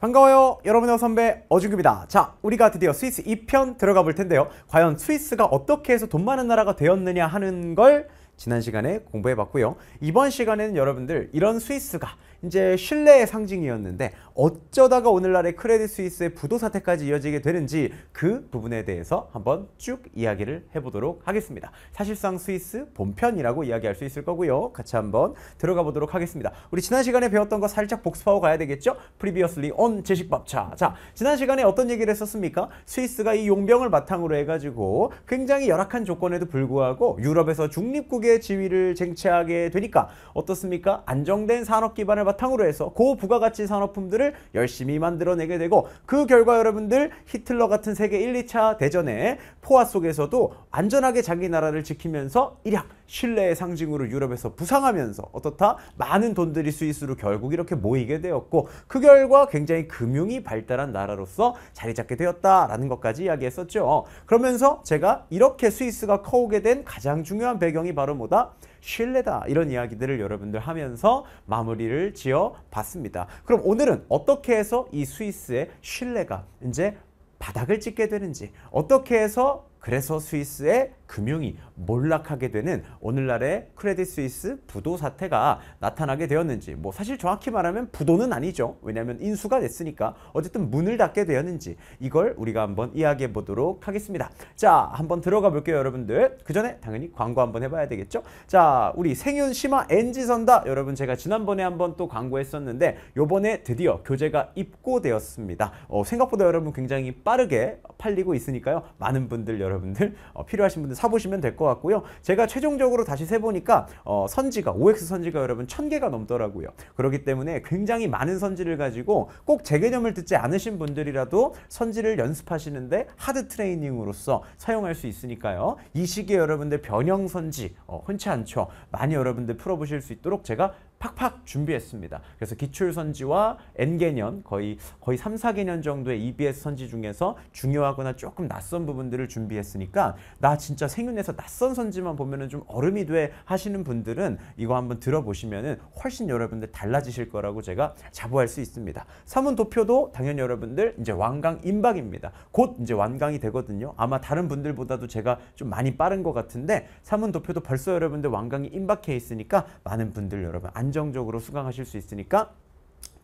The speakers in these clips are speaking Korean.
반가워요 여러분의 선배 어중규입니다 자 우리가 드디어 스위스 2편 들어가 볼 텐데요 과연 스위스가 어떻게 해서 돈 많은 나라가 되었느냐 하는 걸 지난 시간에 공부해 봤고요 이번 시간에는 여러분들 이런 스위스가 이제 신뢰의 상징이었는데 어쩌다가 오늘날의 크레딧 스위스의 부도 사태까지 이어지게 되는지 그 부분에 대해서 한번 쭉 이야기를 해보도록 하겠습니다. 사실상 스위스 본편이라고 이야기할 수 있을 거고요. 같이 한번 들어가 보도록 하겠습니다. 우리 지난 시간에 배웠던 거 살짝 복습하고 가야 되겠죠? 프리비어슬리 온 제식밥차. 자, 지난 시간에 어떤 얘기를 했었습니까? 스위스가 이 용병을 바탕으로 해가지고 굉장히 열악한 조건에도 불구하고 유럽에서 중립국의 지위를 쟁취하게 되니까 어떻습니까? 안정된 산업 기반을 바탕으로 해서 고부가가치 산업품들을 열심히 만들어내게 되고 그 결과 여러분들 히틀러 같은 세계 1, 2차 대전의 포화 속에서도 안전하게 자기 나라를 지키면서 일약 신뢰의 상징으로 유럽에서 부상하면서 어떻다? 많은 돈들이 스위스로 결국 이렇게 모이게 되었고 그 결과 굉장히 금융이 발달한 나라로서 자리 잡게 되었다라는 것까지 이야기했었죠. 그러면서 제가 이렇게 스위스가 커오게 된 가장 중요한 배경이 바로 뭐다? 신뢰다 이런 이야기들을 여러분들 하면서 마무리를 지어 봤습니다. 그럼 오늘은 어떻게 해서 이 스위스의 신뢰가 이제 바닥을 찍게 되는지 어떻게 해서 그래서 스위스의 금융이 몰락하게 되는 오늘날의 크레딧 스위스 부도 사태가 나타나게 되었는지 뭐 사실 정확히 말하면 부도는 아니죠. 왜냐하면 인수가 됐으니까 어쨌든 문을 닫게 되었는지 이걸 우리가 한번 이야기해 보도록 하겠습니다. 자 한번 들어가 볼게요 여러분들. 그 전에 당연히 광고 한번 해봐야 되겠죠. 자 우리 생윤 심화 엔지선다 여러분 제가 지난번에 한번 또 광고했었는데 요번에 드디어 교재가 입고되었습니다. 어, 생각보다 여러분 굉장히 빠르게 팔리고 있으니까요. 많은 분들 여러분들 어, 필요하신 분들 사보시면 될 것 같고요. 제가 최종적으로 다시 세보니까 어, 선지가 OX 선지가 여러분 1 0 0 0개가 넘더라고요. 그렇기 때문에 굉장히 많은 선지를 가지고 꼭 제 개념을 듣지 않으신 분들이라도 선지를 연습하시는데 하드 트레이닝으로서 사용할 수 있으니까요. 이 시기에 여러분들 변형 선지 어, 흔치 않죠. 많이 여러분들 풀어보실 수 있도록 제가 팍팍 준비했습니다. 그래서 기출 선지와 n 개년 거의 거의 3, 4개년 정도의 EBS 선지 중에서 중요하거나 조금 낯선 부분들을 준비했으니까 나 진짜 생윤에서 낯선 선지만 보면은 좀 얼음이 돼 하시는 분들은 이거 한번 들어보시면은 훨씬 여러분들 달라지실 거라고 제가 자부할 수 있습니다. 3문 도표도 당연히 여러분들 이제 완강 임박입니다. 곧 이제 완강이 되거든요. 아마 다른 분들보다도 제가 좀 많이 빠른 것 같은데 3문 도표도 벌써 여러분들 완강이 임박해 있으니까 많은 분들 여러분 안 안정적으로 수강하실 수 있으니까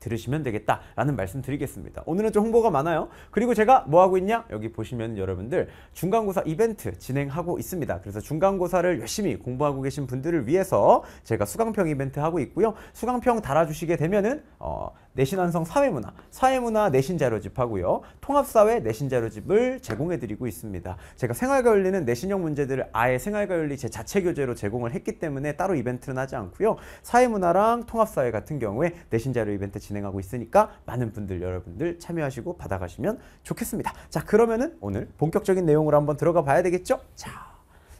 들으시면 되겠다라는 말씀 드리겠습니다. 오늘은 좀 홍보가 많아요. 그리고 제가 뭐 하고 있냐? 여기 보시면 여러분들 중간고사 이벤트 진행하고 있습니다. 그래서 중간고사를 열심히 공부하고 계신 분들을 위해서 제가 수강평 이벤트 하고 있고요. 수강평 달아주시게 되면은 어, 내신완성 사회문화, 사회문화 내신자료 집하고요. 통합사회 내신자료 집을 제공해드리고 있습니다. 제가 생활과 윤리는 내신형 문제들을 아예 생활과 윤리 제 자체 교재로 제공을 했기 때문에 따로 이벤트는 하지 않고요. 사회문화랑 통합사회 같은 경우에 내신자료 이벤트 진행하고 있으니까 많은 분들 여러분들 참여하시고 받아가시면 좋겠습니다. 자 그러면은 오늘 본격적인 내용으로 한번 들어가 봐야 되겠죠? 자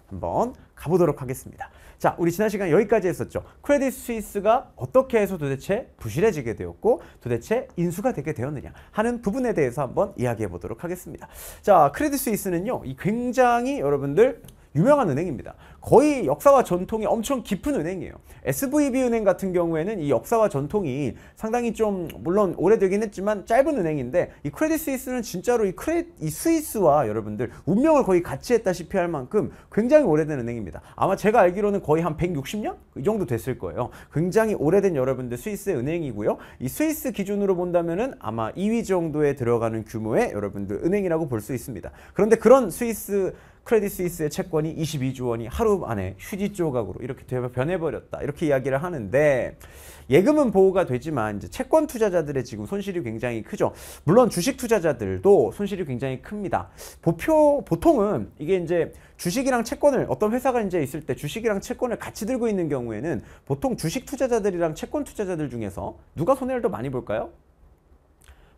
한번 가보도록 하겠습니다. 자, 우리 지난 시간 여기까지 했었죠. 크레딧 스위스가 어떻게 해서 도대체 부실해지게 되었고 도대체 인수가 되게 되었느냐 하는 부분에 대해서 한번 이야기해 보도록 하겠습니다. 자, 크레딧 스위스는요. 이 굉장히 여러분들 유명한 은행입니다. 거의 역사와 전통이 엄청 깊은 은행이에요. SVB 은행 같은 경우에는 이 역사와 전통이 상당히 좀 물론 오래되긴 했지만 짧은 은행인데 이 크레딧 스위스는 진짜로 이 크레 이 스위스와 여러분들 운명을 거의 같이 했다시피 할 만큼 굉장히 오래된 은행입니다. 아마 제가 알기로는 거의 한 160년 이 정도 됐을 거예요. 굉장히 오래된 여러분들 스위스의 은행이고요. 이 스위스 기준으로 본다면은 아마 2위 정도에 들어가는 규모의 여러분들 은행이라고 볼 수 있습니다. 그런데 그런 스위스 크레디 스위스의 채권이 22조 원이 하루 안에 휴지 조각으로 이렇게 변해버렸다. 이렇게 이야기를 하는데 예금은 보호가 되지만 이제 채권 투자자들의 지금 손실이 굉장히 크죠. 물론 주식 투자자들도 손실이 굉장히 큽니다. 보표 보통은 이게 이제 주식이랑 채권을 어떤 회사가 이제 있을 때 주식이랑 채권을 같이 들고 있는 경우에는 보통 주식 투자자들이랑 채권 투자자들 중에서 누가 손해를 더 많이 볼까요?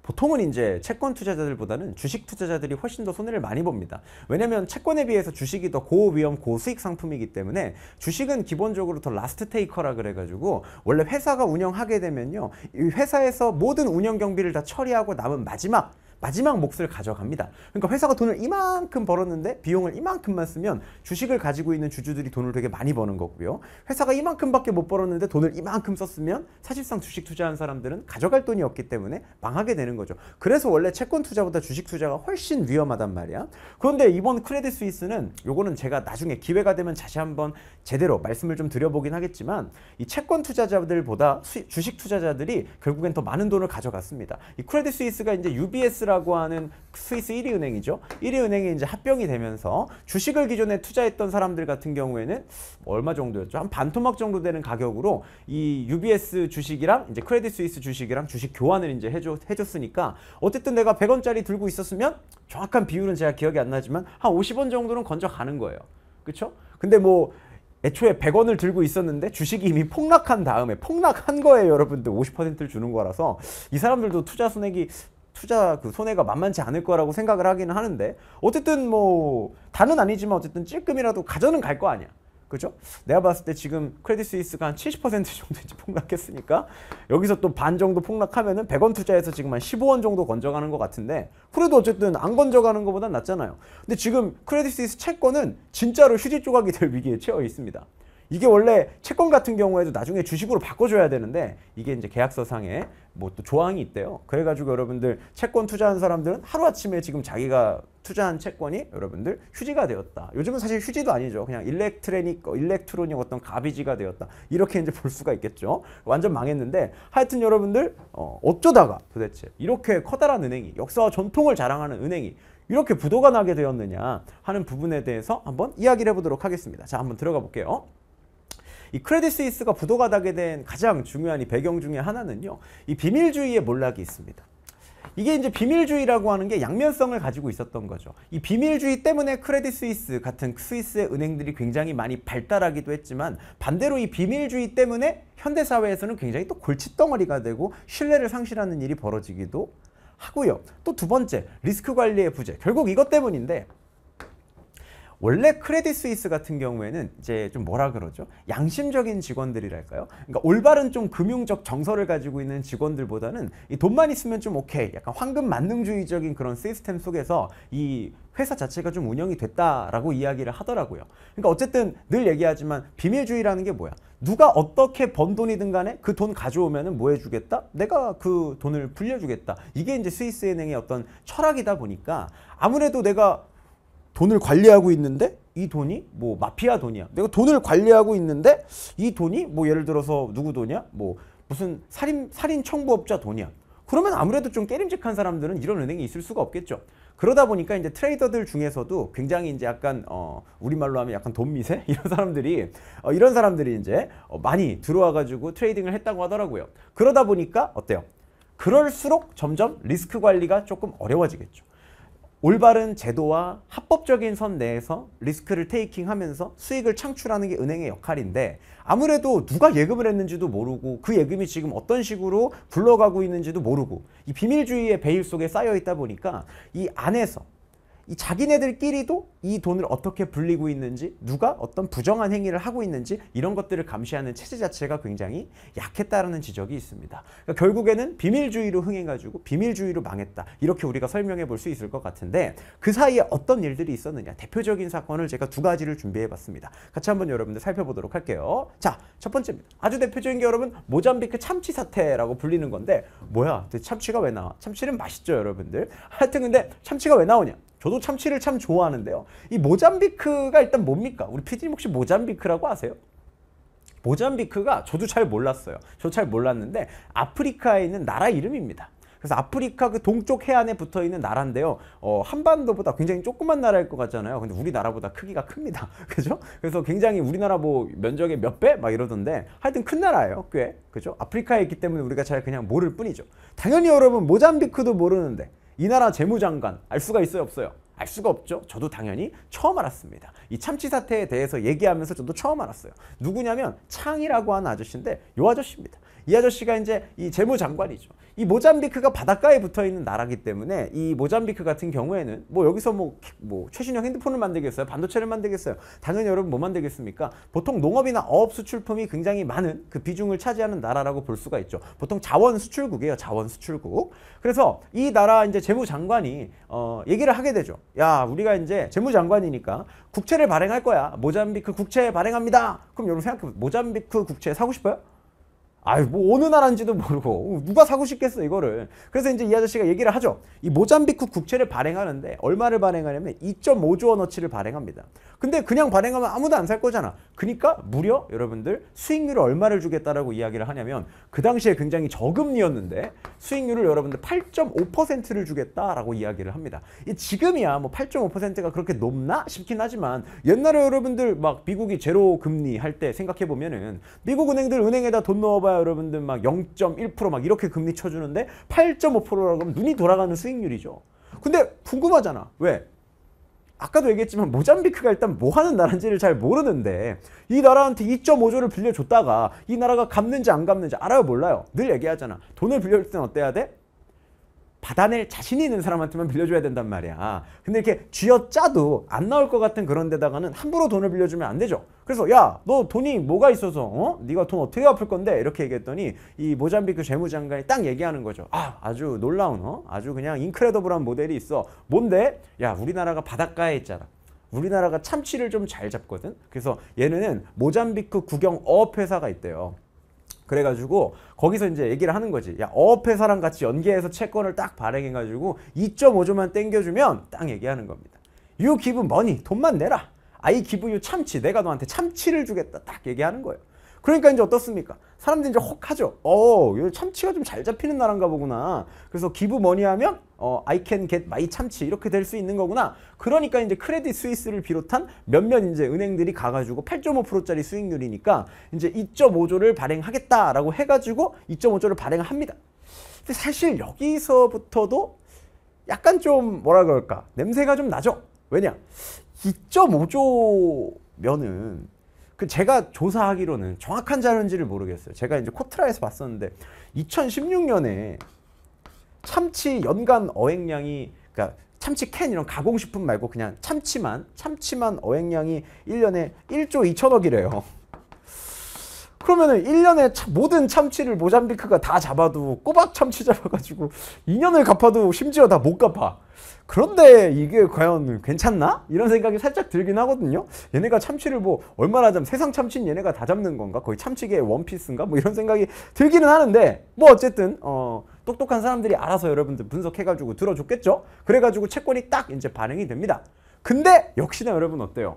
보통은 이제 채권 투자자들보다는 주식 투자자들이 훨씬 더 손해를 많이 봅니다. 왜냐면 채권에 비해서 주식이 더 고위험 고수익 상품이기 때문에 주식은 기본적으로 더 라스트 테이커라 그래가지고 원래 회사가 운영하게 되면요. 이 회사에서 모든 운영 경비를 다 처리하고 남은 마지막 마지막 몫을 가져갑니다. 그러니까 회사가 돈을 이만큼 벌었는데 비용을 이만큼만 쓰면 주식을 가지고 있는 주주들이 돈을 되게 많이 버는 거고요. 회사가 이만큼밖에 못 벌었는데 돈을 이만큼 썼으면 사실상 주식 투자한 사람들은 가져갈 돈이 없기 때문에 망하게 되는 거죠. 그래서 원래 채권 투자보다 주식 투자가 훨씬 위험하단 말이야. 그런데 이번 크레딧 스위스는 요거는 제가 나중에 기회가 되면 다시 한번 제대로 말씀을 좀 드려보긴 하겠지만 이 채권 투자자들보다 수 주식 투자자들이 결국엔 더 많은 돈을 가져갔습니다. 이 크레딧 스위스가 이제 UBS라 스위라고 하는 스위스 1위 은행이죠. 1위 은행이 이제 합병이 되면서 주식을 기존에 투자했던 사람들 같은 경우에는 뭐 얼마 정도였죠? 한 반토막 정도 되는 가격으로 이 UBS 주식이랑 이제 크레딧 스위스 주식이랑 주식 교환을 이제 해줘, 해줬으니까 어쨌든 내가 100원짜리 들고 있었으면 정확한 비율은 제가 기억이 안 나지만 한 50원 정도는 건져 가는 거예요. 그렇죠? 근데 뭐 애초에 100원을 들고 있었는데 주식이 이미 폭락한 다음에 폭락한 거예요 여러분들 50%를 주는 거라서 이 사람들도 투자 손익이 투자 그 손해가 만만치 않을 거라고 생각을 하기는 하는데 어쨌든 뭐 다는 아니지만 어쨌든 찔끔이라도 가져는 갈 거 아니야. 그죠? 내가 봤을 때 지금 크레딧 스위스가 한 70% 정도 이제 폭락했으니까 여기서 또 반 정도 폭락하면은 100원 투자해서 지금 한 15원 정도 건져가는 것 같은데 그래도 어쨌든 안 건져가는 것보다 낫잖아요. 근데 지금 크레딧 스위스 채권은 진짜로 휴지 조각이 될 위기에 처해 있습니다. 이게 원래 채권 같은 경우에도 나중에 주식으로 바꿔줘야 되는데 이게 이제 계약서상에 뭐 또 조항이 있대요. 그래가지고 여러분들 채권 투자한 사람들은 하루아침에 지금 자기가 투자한 채권이 여러분들 휴지가 되었다. 요즘은 사실 휴지도 아니죠. 그냥 일렉트레닉, 어, 일렉트로닉 어떤 가비지가 되었다. 이렇게 이제 볼 수가 있겠죠. 완전 망했는데 하여튼 여러분들 어, 어쩌다가 도대체 이렇게 커다란 은행이 역사와 전통을 자랑하는 은행이 이렇게 부도가 나게 되었느냐 하는 부분에 대해서 한번 이야기를 해보도록 하겠습니다. 자, 한번 들어가 볼게요. 이 크레딧 스위스가 부도가 나게 된 가장 중요한 이 배경 중의 하나는요. 이 비밀주의의 몰락이 있습니다. 이게 이제 비밀주의라고 하는 게 양면성을 가지고 있었던 거죠. 이 비밀주의 때문에 크레딧 스위스 같은 스위스의 은행들이 굉장히 많이 발달하기도 했지만 반대로 이 비밀주의 때문에 현대 사회에서는 굉장히 또 골칫덩어리가 되고 신뢰를 상실하는 일이 벌어지기도 하고요. 또 두 번째 리스크 관리의 부재. 결국 이것 때문인데 원래 크레딧 스위스 같은 경우에는 이제 좀 뭐라 그러죠? 양심적인 직원들이랄까요? 그러니까 올바른 좀 금융적 정서를 가지고 있는 직원들보다는 이 돈만 있으면 좀 오케이. 약간 황금 만능주의적인 그런 시스템 속에서 이 회사 자체가 좀 운영이 됐다라고 이야기를 하더라고요. 그러니까 어쨌든 늘 얘기하지만 비밀주의라는 게 뭐야? 누가 어떻게 번 돈이든 간에 그 돈가져오면뭐 해주겠다? 내가 그 돈을 불려주겠다. 이게 이제 스위스은행의 어떤 철학이다 보니까 아무래도 내가 돈을 관리하고 있는데 이 돈이 뭐 마피아 돈이야. 내가 돈을 관리하고 있는데 이 돈이 뭐 예를 들어서 누구 돈이야? 뭐 무슨 살인 살인 청부업자 돈이야. 그러면 아무래도 좀 깨림직한 사람들은 이런 은행이 있을 수가 없겠죠. 그러다 보니까 이제 트레이더들 중에서도 굉장히 이제 약간 어 우리말로 하면 약간 돈 미세 이런 사람들이 어 이런 사람들이 이제 어 많이 들어와 가지고 트레이딩을 했다고 하더라고요. 그러다 보니까 어때요? 그럴수록 점점 리스크 관리가 조금 어려워지겠죠. 올바른 제도와 합법적인 선 내에서 리스크를 테이킹하면서 수익을 창출하는 게 은행의 역할인데 아무래도 누가 예금을 했는지도 모르고 그 예금이 지금 어떤 식으로 굴러가고 있는지도 모르고 이 비밀주의의 베일 속에 쌓여 있다 보니까 이 안에서 이 자기네들끼리도 이 돈을 어떻게 불리고 있는지 누가 어떤 부정한 행위를 하고 있는지 이런 것들을 감시하는 체제 자체가 굉장히 약했다라는 지적이 있습니다. 그러니까 결국에는 비밀주의로 흥해가지고 행 비밀주의로 망했다 이렇게 우리가 설명해 볼 수 있을 것 같은데 그 사이에 어떤 일들이 있었느냐 대표적인 사건을 제가 두 가지를 준비해 봤습니다. 같이 한번 여러분들 살펴보도록 할게요. 자 첫 번째입니다. 아주 대표적인 게 여러분 모잠비크 참치 사태라고 불리는 건데 뭐야 참치가 왜 나와? 참치는 맛있죠 여러분들. 하여튼 근데 참치가 왜 나오냐? 저도 참치를 참 좋아하는데요. 이 모잠비크가 일단 뭡니까? 우리 피디님 혹시 모잠비크라고 아세요? 모잠비크가 저도 잘 몰랐어요. 저 잘 몰랐는데 아프리카에 있는 나라 이름입니다. 그래서 아프리카 그 동쪽 해안에 붙어 있는 나라인데요. 어, 한반도보다 굉장히 조그만 나라일 것 같잖아요. 근데 우리나라보다 크기가 큽니다. 그죠? 그래서 굉장히 우리나라 뭐 면적의 몇 배? 막 이러던데 하여튼 큰 나라예요. 꽤. 그죠? 아프리카에 있기 때문에 우리가 잘 그냥 모를 뿐이죠. 당연히 여러분 모잠비크도 모르는데 이 나라 재무장관 알 수가 있어요 없어요? 알 수가 없죠. 저도 당연히 처음 알았습니다. 이 참치 사태에 대해서 얘기하면서 저도 처음 알았어요. 누구냐면 창이라고 하는 아저씨인데 요 아저씨입니다. 이 아저씨가 이제 이 재무장관이죠. 이 모잠비크가 바닷가에 붙어 있는 나라기 때문에 이 모잠비크 같은 경우에는 뭐 여기서 뭐, 뭐 최신형 핸드폰을 만들겠어요? 반도체를 만들겠어요? 당연히 여러분 뭐 만들겠습니까? 보통 농업이나 어업 수출품이 굉장히 많은 그 비중을 차지하는 나라라고 볼 수가 있죠. 보통 자원 수출국이에요. 자원 수출국. 그래서 이 나라 이제 재무장관이 어 얘기를 하게 되죠. 야, 우리가 이제 재무장관이니까 국채를 발행할 거야. 모잠비크 국채 발행합니다. 그럼 여러분 생각해 보세요. 모잠비크 국채 사고 싶어요? 아유 뭐 어느 나라인지도 모르고 어, 누가 사고 싶겠어 이거를 그래서 이제 이 아저씨가 얘기를 하죠 이 모잠비크 국채를 발행하는데 얼마를 발행하냐면 2.5조 원어치를 발행합니다 근데 그냥 발행하면 아무도 안 살 거잖아 그니까 무려 여러분들 수익률을 얼마를 주겠다라고 이야기를 하냐면 그 당시에 굉장히 저금리였는데 수익률을 여러분들 8.5%를 주겠다라고 이야기를 합니다 지금이야 뭐 8.5%가 그렇게 높나 싶긴 하지만 옛날에 여러분들 막 미국이 제로 금리 할 때 생각해보면은 미국 은행들 은행에다 돈 넣어봐야 여러분들 막 0.1%막 이렇게 금리 쳐주는데 8.5%라고 하면 눈이 돌아가는 수익률이죠. 근데 궁금하잖아. 왜? 아까도 얘기했지만 모잠비크가 일단 뭐 하는 나라인지를 잘 모르는데 이 나라한테 2.5조를 빌려줬다가 이 나라가 갚는지 안 갚는지 알아요 몰라요 늘 얘기하잖아 돈을 빌려줄 땐 어때야 돼? 받아낼 자신이 있는 사람한테만 빌려줘야 된단 말이야. 근데 이렇게 쥐어짜도 안 나올 것 같은 그런 데다가는 함부로 돈을 빌려주면 안 되죠. 그래서 야너 돈이 뭐가 있어서 어? 네가 돈 어떻게 갚을 건데 이렇게 얘기했더니 이 모잠비크 재무장관이 딱 얘기하는 거죠. 아 아주 놀라운 어? 아주 그냥 인크레더블한 모델이 있어. 뭔데? 야 우리나라가 바닷가에 있잖아. 우리나라가 참치를 좀 잘 잡거든. 그래서 얘네는 모잠비크 국영어업 회사가 있대요. 그래가지고 거기서 이제 얘기를 하는 거지. 야 어업회사랑 같이 연계해서 채권을 딱 발행해가지고 2.5조만 땡겨주면 딱 얘기하는 겁니다. You give money 돈만 내라. I give you 참치 내가 너한테 참치를 주겠다 딱 얘기하는 거예요. 그러니까 이제 어떻습니까? 사람들이 이제 혹 하죠. 어, 참치가 좀 잘 잡히는 나라인가 보구나. 그래서 기부 머니 하면 어, I can get my 참치 이렇게 될 수 있는 거구나. 그러니까 이제 크레딧 스위스를 비롯한 몇몇 이제 은행들이 가가지고 8.5%짜리 수익률이니까 이제 2.5조를 발행하겠다라고 해가지고 2.5조를 발행합니다. 근데 사실 여기서부터도 약간 좀 뭐라 그럴까 냄새가 좀 나죠. 왜냐 2.5조면은 그 제가 조사하기로는 정확한 자료인지를 모르겠어요. 제가 이제 코트라에서 봤었는데 2016년에 참치 연간 어획량이 그러니까 참치 캔 이런 가공식품 말고 그냥 참치만 참치만 어획량이 1년에 1조 2천억이래요. 그러면은 1년에 참, 모든 참치를 모잠비크가 다 잡아도 꼬박 참치 잡아가지고 2년을 갚아도 심지어 다 못 갚아. 그런데 이게 과연 괜찮나? 이런 생각이 살짝 들긴 하거든요. 얘네가 참치를 뭐 얼마나 잡 세상 참치는 얘네가 다 잡는 건가? 거의 참치계의 원피스인가? 뭐 이런 생각이 들기는 하는데 뭐 어쨌든 어 똑똑한 사람들이 알아서 여러분들 분석해가지고 들어줬겠죠? 그래가지고 채권이 딱 이제 반응이 됩니다. 근데 역시나 여러분 어때요?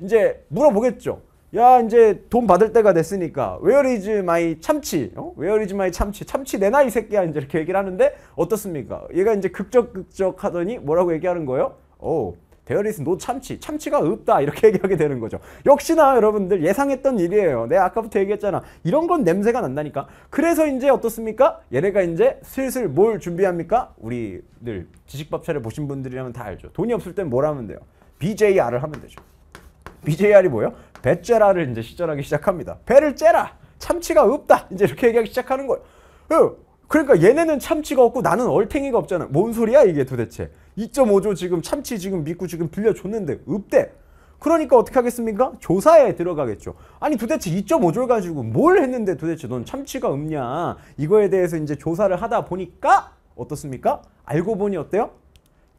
이제 물어보겠죠. 야 이제 돈 받을 때가 됐으니까 where is my 참치 어? where is my 참치 참치 내놔 이 새끼야 이제 이렇게 얘기를 하는데 어떻습니까 얘가 이제 극적극적 하더니 뭐라고 얘기하는 거예요 오 there is no 참치 참치가 없다 이렇게 얘기하게 되는 거죠 역시나 여러분들 예상했던 일이에요 내가 아까부터 얘기했잖아 이런 건 냄새가 난다니까 그래서 이제 어떻습니까 얘네가 이제 슬슬 뭘 준비합니까 우리 늘 지식밥 차를 보신 분들이라면 다 알죠 돈이 없을 땐 뭘 하면 돼요 BJR을 하면 되죠 BJR이 뭐예요? 배째라를 이제 시전하기 시작합니다. 배를 째라! 참치가 없다! 이제 이렇게 얘기하기 시작하는 거예요. 예, 그러니까 얘네는 참치가 없고 나는 얼탱이가 없잖아. 뭔 소리야 이게 도대체. 2.5조 지금 참치 지금 믿고 지금 빌려줬는데 없대. 그러니까 어떻게 하겠습니까? 조사에 들어가겠죠. 아니 도대체 2.5조를 가지고 뭘 했는데 도대체 넌 참치가 없냐. 이거에 대해서 이제 조사를 하다 보니까 어떻습니까? 알고 보니 어때요?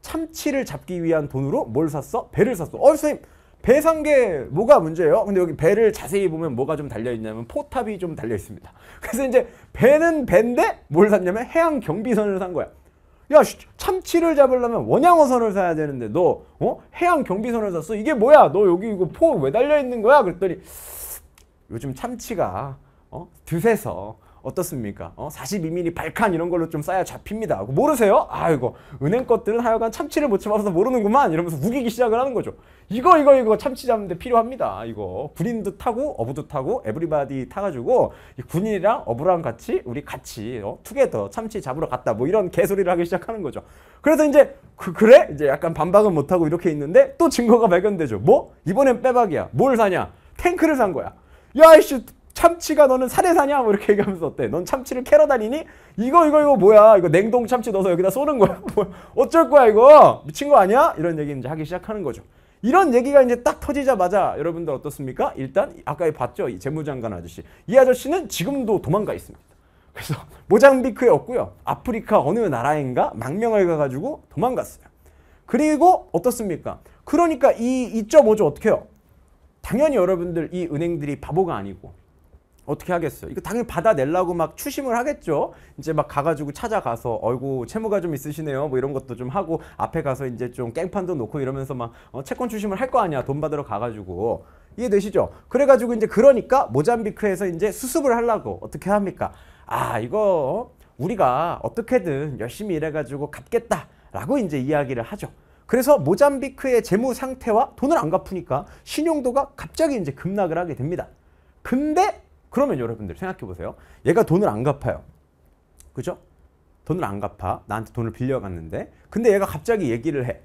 참치를 잡기 위한 돈으로 뭘 샀어? 배를 샀어. 어 선생님 배상계 뭐가 문제예요? 근데 여기 배를 자세히 보면 뭐가 좀 달려있냐면 포탑이 좀 달려있습니다. 그래서 이제 배는 배인데 뭘 샀냐면 해양 경비선을 산 거야. 야 참치를 잡으려면 원양어선을 사야 되는데 너 어? 해양 경비선을 샀어? 이게 뭐야? 너 여기 이거 포 왜 달려있는 거야? 그랬더니 요즘 참치가 어? 드세서 어떻습니까? 어? 42mm 발칸 이런 걸로 좀 쌓여 잡힙니다. 모르세요? 아이거 은행 것들은 하여간 참치를 못 잡아서 모르는구만 이러면서 우기기 시작을 하는 거죠. 이거 이거 이거 참치 잡는데 필요합니다. 이거 군인도 타고 어부도 타고 에브리바디 타가지고 군인이랑 어부랑 같이 우리 같이 어? 투게더 참치 잡으러 갔다 뭐 이런 개소리를 하기 시작하는 거죠. 그래서 이제 그, 그래? 이제 약간 반박은 못하고 이렇게 있는데 또 증거가 발견되죠. 뭐? 이번엔 빼박이야. 뭘 사냐? 탱크를 산 거야. 야 이씨 참치가 너는 살에 사냐? 뭐 이렇게 얘기하면서 어때? 넌 참치를 캐러 다니니? 이거 이거 이거 뭐야? 이거 냉동 참치 넣어서 여기다 쏘는 거야? 뭐 어쩔 거야 이거? 미친 거 아니야? 이런 얘기 이제 하기 시작하는 거죠. 이런 얘기가 이제 딱 터지자마자 여러분들 어떻습니까? 일단 아까 봤죠? 이 재무장관 아저씨. 이 아저씨는 지금도 도망가 있습니다. 그래서 모장비크에 없고요. 아프리카 어느 나라인가 망명을 가가지고 도망갔어요. 그리고 어떻습니까? 그러니까 이 2.5조 어떻게 해요? 당연히 여러분들 이 은행들이 바보가 아니고 어떻게 하겠어요? 이거 당연히 받아내려고 막 추심을 하겠죠. 이제 막 가가지고 찾아가서 어이구 채무가 좀 있으시네요. 뭐 이런 것도 좀 하고 앞에 가서 이제 좀 깽판도 놓고 이러면서 막 어, 채권 추심을 할 거 아니야. 돈 받으러 가가지고 이해되시죠? 그래가지고 이제 그러니까 모잠비크에서 이제 수습을 하려고 어떻게 합니까? 아 이거 어, 우리가 어떻게든 열심히 일해가지고 갚겠다라고 이제 이야기를 하죠. 그래서 모잠비크의 재무 상태와 돈을 안 갚으니까 신용도가 갑자기 이제 급락을 하게 됩니다. 근데 그러면 여러분들 생각해 보세요. 얘가 돈을 안 갚아요. 그죠? 돈을 안 갚아. 나한테 돈을 빌려갔는데. 근데 얘가 갑자기 얘기를 해.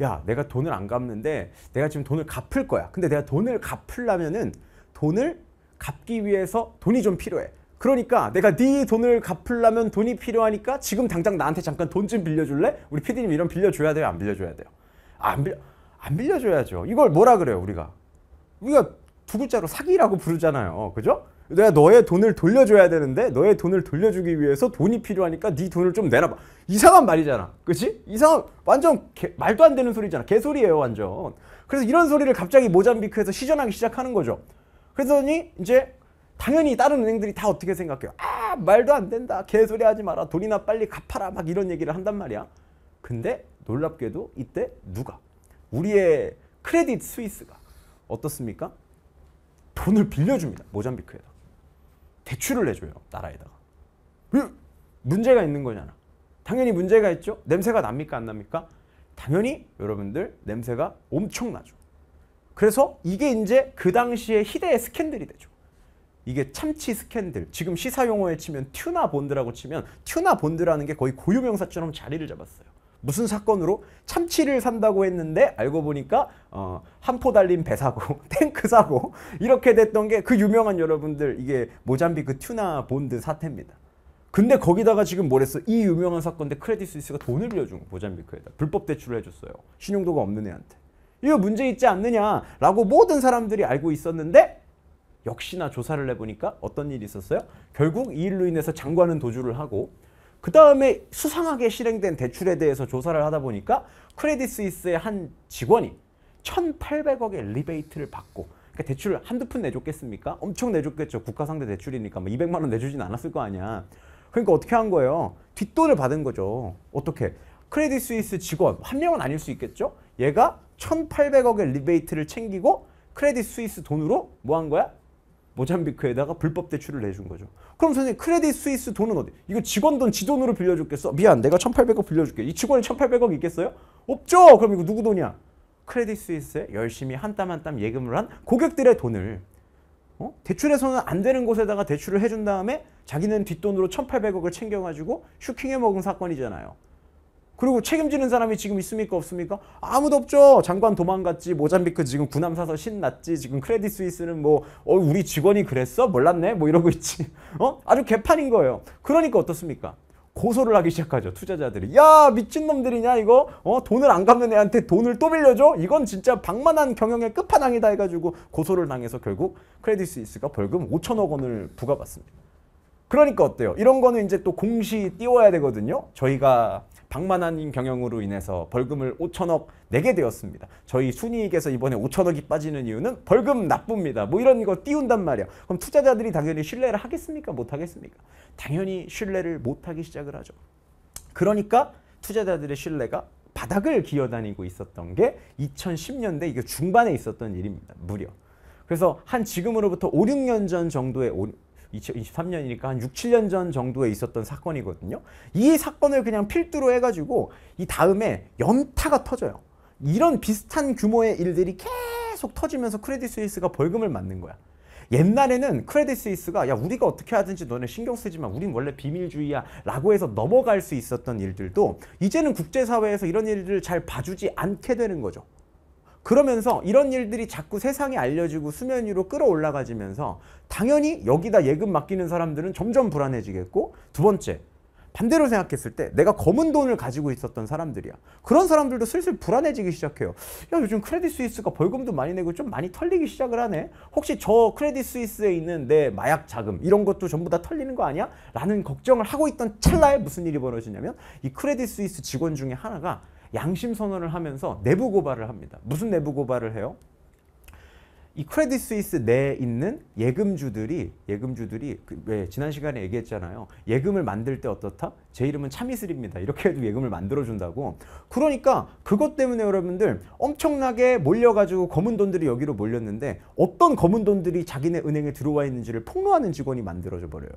야, 내가 돈을 안 갚는데 내가 지금 돈을 갚을 거야. 근데 내가 돈을 갚으려면은 돈을 갚기 위해서 돈이 좀 필요해. 그러니까 내가 네 돈을 갚으려면 돈이 필요하니까 지금 당장 나한테 잠깐 돈 좀 빌려줄래? 우리 피디님 이런 빌려줘야 돼요? 안 빌려줘야 돼요? 아, 안, 빌려, 안 빌려줘야죠. 이걸 뭐라 그래요, 우리가? 우리가 두 글자로 사기라고 부르잖아요. 그죠? 내가 너의 돈을 돌려줘야 되는데 너의 돈을 돌려주기 위해서 돈이 필요하니까 네 돈을 좀 내놔봐. 이상한 말이잖아. 그치? 이상한 완전 개, 말도 안 되는 소리잖아. 개소리예요 완전. 그래서 이런 소리를 갑자기 모잠비크에서 시전하기 시작하는 거죠. 그러더니 이제 당연히 다른 은행들이 다 어떻게 생각해요. 아 말도 안 된다. 개소리 하지 마라. 돈이나 빨리 갚아라. 막 이런 얘기를 한단 말이야. 근데 놀랍게도 이때 누가 우리의 크레딧 스위스가 어떻습니까? 돈을 빌려줍니다. 모잠비크에다. 대출을 내줘요 나라에다가 문제가 있는 거잖아 당연히 문제가 있죠 냄새가 납니까 안 납니까 당연히 여러분들 냄새가 엄청나죠 그래서 이게 이제 그 당시에 희대의 스캔들이 되죠 이게 참치 스캔들 지금 시사 용어에 치면 튜나 본드라고 치면 튜나 본드라는 게 거의 고유명사처럼 자리를 잡았어요 무슨 사건으로 참치를 산다고 했는데 알고 보니까 어, 한포 달린 배 사고 탱크 사고 이렇게 됐던 게 그 유명한 여러분들 이게 모잠비크 튜나 본드 사태입니다. 근데 거기다가 지금 뭐랬어? 이 유명한 사건인데 크레딧 스위스가 돈을 빌려준 모잠비크에다 불법 대출을 해줬어요. 신용도가 없는 애한테. 이거 문제 있지 않느냐라고 모든 사람들이 알고 있었는데 역시나 조사를 해보니까 어떤 일이 있었어요? 결국 이 일로 인해서 장관은 도주를 하고 그 다음에 수상하게 실행된 대출에 대해서 조사를 하다 보니까 크레디 스위스의 한 직원이 1,800억의 리베이트를 받고 그러니까 대출 을 한두 푼 내줬겠습니까? 엄청 내줬겠죠. 국가상대 대출이니까 뭐 200만 원 내주진 않았을 거 아니야. 그러니까 어떻게 한 거예요? 뒷돈을 받은 거죠. 어떻게? 크레디 스위스 직원 한 명은 아닐 수 있겠죠? 얘가 1,800억의 리베이트를 챙기고 크레딧 스위스 돈으로 뭐 한 거야? 모잠비크에다가 불법 대출을 내준 거죠. 그럼 선생님 크레딧 스위스 돈은 어디? 이거 직원 돈 지 돈으로 빌려줬겠어? 미안 내가 1800억 빌려줄게. 이 직원이 1800억 있겠어요? 없죠. 그럼 이거 누구 돈이야? 크레딧 스위스에 열심히 한 땀 한 땀 예금을 한 고객들의 돈을 어? 대출해서는 안 되는 곳에다가 대출을 해준 다음에 자기는 뒷돈으로 1800억을 챙겨가지고 슈킹해 먹은 사건이잖아요. 그리고 책임지는 사람이 지금 있습니까 없습니까? 아무도 없죠. 장관 도망갔지. 모잠비크 지금 군함 사서 신났지. 지금 크레딧 스위스는 뭐 어, 우리 직원이 그랬어? 몰랐네. 뭐 이러고 있지. 어? 아주 개판인 거예요. 그러니까 어떻습니까? 고소를 하기 시작하죠. 투자자들이. 야, 미친놈들이냐, 이거? 어, 돈을 안 갚는 애한테 돈을 또 빌려줘? 이건 진짜 방만한 경영의 끝판왕이다 해가지고 고소를 당해서 결국 크레딧 스위스가 벌금 5천억 원을 부과받습니다. 그러니까 어때요? 이런 거는 이제 또 공시 띄워야 되거든요. 저희가 방만한 경영으로 인해서 벌금을 5천억 내게 되었습니다. 저희 순이익에서 이번에 5천억이 빠지는 이유는 벌금 나쁩니다. 뭐 이런 거 띄운단 말이야. 그럼 투자자들이 당연히 신뢰를 하겠습니까? 못 하겠습니까? 당연히 신뢰를 못 하기 시작을 하죠. 그러니까 투자자들의 신뢰가 바닥을 기어다니고 있었던 게 2010년대 이게 중반에 있었던 일입니다. 무려. 그래서 한 지금으로부터 5, 6년 전 정도의 2023년이니까 한 6, 7년 전 정도에 있었던 사건이거든요. 이 사건을 그냥 필두로 해가지고 이 다음에 연타가 터져요. 이런 비슷한 규모의 일들이 계속 터지면서 크레딧 스위스가 벌금을 맞는 거야. 옛날에는 크레딧 스위스가 야 우리가 어떻게 하든지 너네 신경 쓰지만 우린 원래 비밀주의야 라고 해서 넘어갈 수 있었던 일들도 이제는 국제사회에서 이런 일들을 잘 봐주지 않게 되는 거죠. 그러면서 이런 일들이 자꾸 세상에 알려지고 수면 위로 끌어올라가지면서 당연히 여기다 예금 맡기는 사람들은 점점 불안해지겠고 두 번째 반대로 생각했을 때 내가 검은 돈을 가지고 있었던 사람들이야. 그런 사람들도 슬슬 불안해지기 시작해요. 야 요즘 크레딧 스위스가 벌금도 많이 내고 좀 많이 털리기 시작을 하네. 혹시 저 크레딧 스위스에 있는 내 마약 자금 이런 것도 전부 다 털리는 거 아니야? 라는 걱정을 하고 있던 찰나에 무슨 일이 벌어지냐면 이 크레딧 스위스 직원 중에 하나가 양심 선언을 하면서 내부 고발을 합니다. 무슨 내부 고발을 해요? 이 크레딧 스위스 내에 있는 예금주들이 예금주들이 그, 예, 지난 시간에 얘기했잖아요. 예금을 만들 때 어떻다? 제 이름은 차미슬입니다. 이렇게 해도 예금을 만들어 준다고. 그러니까 그것 때문에 여러분들 엄청나게 몰려 가지고 검은 돈들이 여기로 몰렸는데 어떤 검은 돈들이 자기네 은행에 들어와 있는지를 폭로하는 직원이 만들어져 버려요.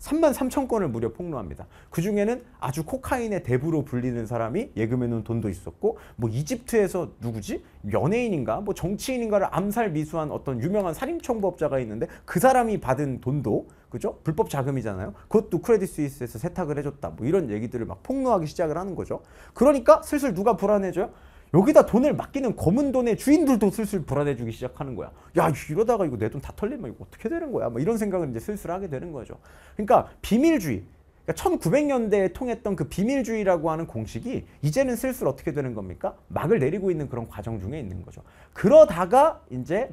3만 3천 건을 무려 폭로합니다. 그 중에는 아주 코카인의 대부로 불리는 사람이 예금해놓은 돈도 있었고 뭐 이집트에서 누구지 연예인인가 뭐 정치인인가를 암살 미수한 어떤 유명한 살인 청부업자가 있는데 그 사람이 받은 돈도 그죠 불법 자금이잖아요. 그것도 크레딧 스위스에서 세탁을 해줬다. 뭐 이런 얘기들을 막 폭로하기 시작을 하는 거죠. 그러니까 슬슬 누가 불안해져요? 여기다 돈을 맡기는 검은 돈의 주인들도 슬슬 불안해지기 시작하는 거야. 야 이러다가 이거 내 돈 다 털리면 이거 어떻게 되는 거야? 뭐 이런 생각을 이제 슬슬 하게 되는 거죠. 그러니까 비밀주의. 1900년대에 그러니까 통했던 그 비밀주의라고 하는 공식이 이제는 슬슬 어떻게 되는 겁니까? 막을 내리고 있는 그런 과정 중에 있는 거죠. 그러다가 이제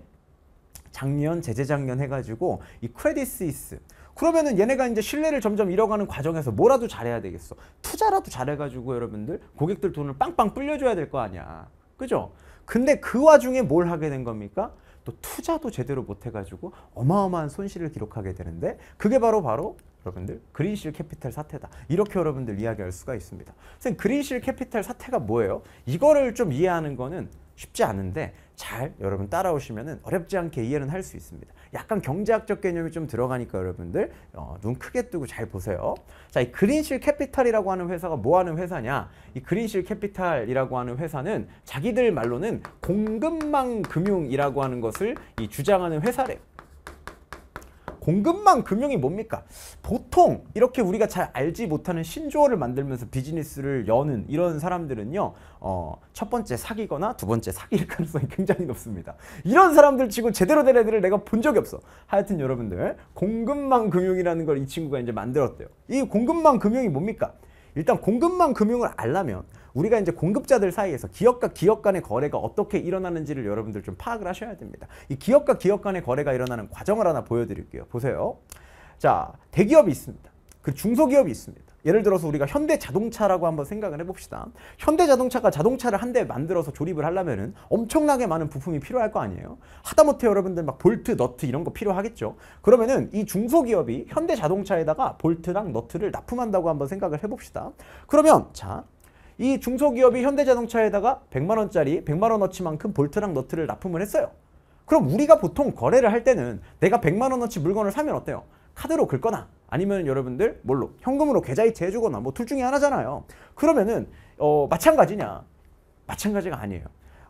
작년, 재재작년 해가지고 이 크레딧 스이스 그러면은 얘네가 이제 신뢰를 점점 잃어가는 과정에서 뭐라도 잘해야 되겠어. 투자라도 잘해가지고 여러분들 고객들 돈을 빵빵 불려줘야 될 거 아니야. 그죠? 근데 그 와중에 뭘 하게 된 겁니까? 또 투자도 제대로 못 해가지고 어마어마한 손실을 기록하게 되는데 그게 바로 바로 여러분들 그린실 캐피탈 사태다 이렇게 여러분들 이야기할 수가 있습니다 선생님 그린실 캐피탈 사태가 뭐예요? 이거를 좀 이해하는 거는 쉽지 않은데 잘 여러분 따라오시면 어렵지 않게 이해는 할 수 있습니다 약간 경제학적 개념이 좀 들어가니까 여러분들 어, 눈 크게 뜨고 잘 보세요. 자, 이 그린실 캐피탈이라고 하는 회사가 뭐 하는 회사냐? 이 그린실 캐피탈이라고 하는 회사는 자기들 말로는 공급망 금융이라고 하는 것을 이 주장하는 회사래요. 공급망 금융이 뭡니까? 보통 이렇게 우리가 잘 알지 못하는 신조어를 만들면서 비즈니스를 여는 이런 사람들은요. 어, 첫 번째 사기거나 두 번째 사기일 가능성이 굉장히 높습니다. 이런 사람들 치고 제대로 된 애들을 내가 본 적이 없어. 하여튼 여러분들 공급망 금융이라는 걸 이 친구가 이제 만들었대요. 이 공급망 금융이 뭡니까? 일단 공급망 금융을 알려면 우리가 이제 공급자들 사이에서 기업과 기업 간의 거래가 어떻게 일어나는지를 여러분들 좀 파악을 하셔야 됩니다. 이 기업과 기업 간의 거래가 일어나는 과정을 하나 보여드릴게요. 보세요. 자, 대기업이 있습니다. 그 중소기업이 있습니다. 예를 들어서 우리가 현대자동차라고 한번 생각을 해봅시다. 현대자동차가 자동차를 한 대 만들어서 조립을 하려면은 엄청나게 많은 부품이 필요할 거 아니에요. 하다못해 여러분들 막 볼트, 너트 이런 거 필요하겠죠. 그러면은 이 중소기업이 현대자동차에다가 볼트랑 너트를 납품한다고 한번 생각을 해봅시다. 그러면 자이 중소기업이 현대자동차에다가 100만 원짜리 100만 원어치만큼 볼트랑 너트를 납품을 했어요. 그럼 우리가 보통 거래를 할 때는 내가 100만 원어치 물건을 사면 어때요? 카드로 긁거나 아니면 여러분들 뭘로 현금으로 계좌이체 해주거나 뭐 둘 중에 하나잖아요. 그러면은 어 마찬가지냐? 마찬가지가 아니에요.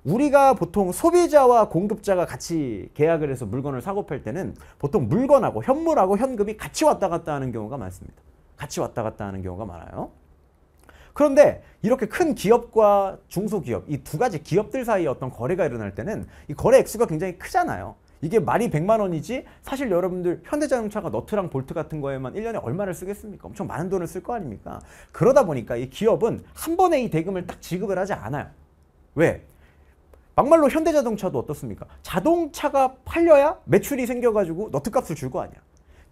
우리가 보통 소비자와 공급자가 같이 계약을 해서 물건을 사고 팔 때는 보통 물건하고 현물하고 현금이 같이 왔다 갔다 하는 경우가 많습니다. 같이 왔다 갔다 하는 경우가 많아요. 그런데 이렇게 큰 기업과 중소기업 이 두 가지 기업들 사이에 어떤 거래가 일어날 때는 이 거래 액수가 굉장히 크잖아요. 이게 말이 100만 원이지 사실 여러분들 현대자동차가 너트랑 볼트 같은 거에만 1년에 얼마를 쓰겠습니까? 엄청 많은 돈을 쓸 거 아닙니까? 그러다 보니까 이 기업은 한 번에 이 대금을 딱 지급을 하지 않아요. 왜? 막말로 현대자동차도 어떻습니까? 자동차가 팔려야 매출이 생겨가지고 너트값을 줄 거 아니야.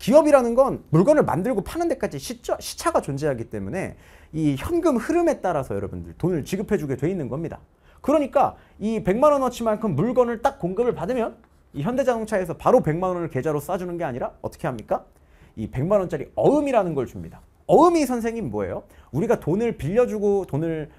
기업이라는 건 물건을 만들고 파는 데까지 시차, 시차가 존재하기 때문에 이 현금 흐름에 따라서 여러분들 돈을 지급해 주게 돼 있는 겁니다. 그러니까 이 100만 원어치만큼 물건을 딱 공급을 받으면 이 현대자동차에서 바로 100만 원을 계좌로 쏴주는 게 아니라 어떻게 합니까? 이 100만 원짜리 어음이라는 걸 줍니다. 어음이 선생님 뭐예요? 우리가 돈을 빌려주고 돈을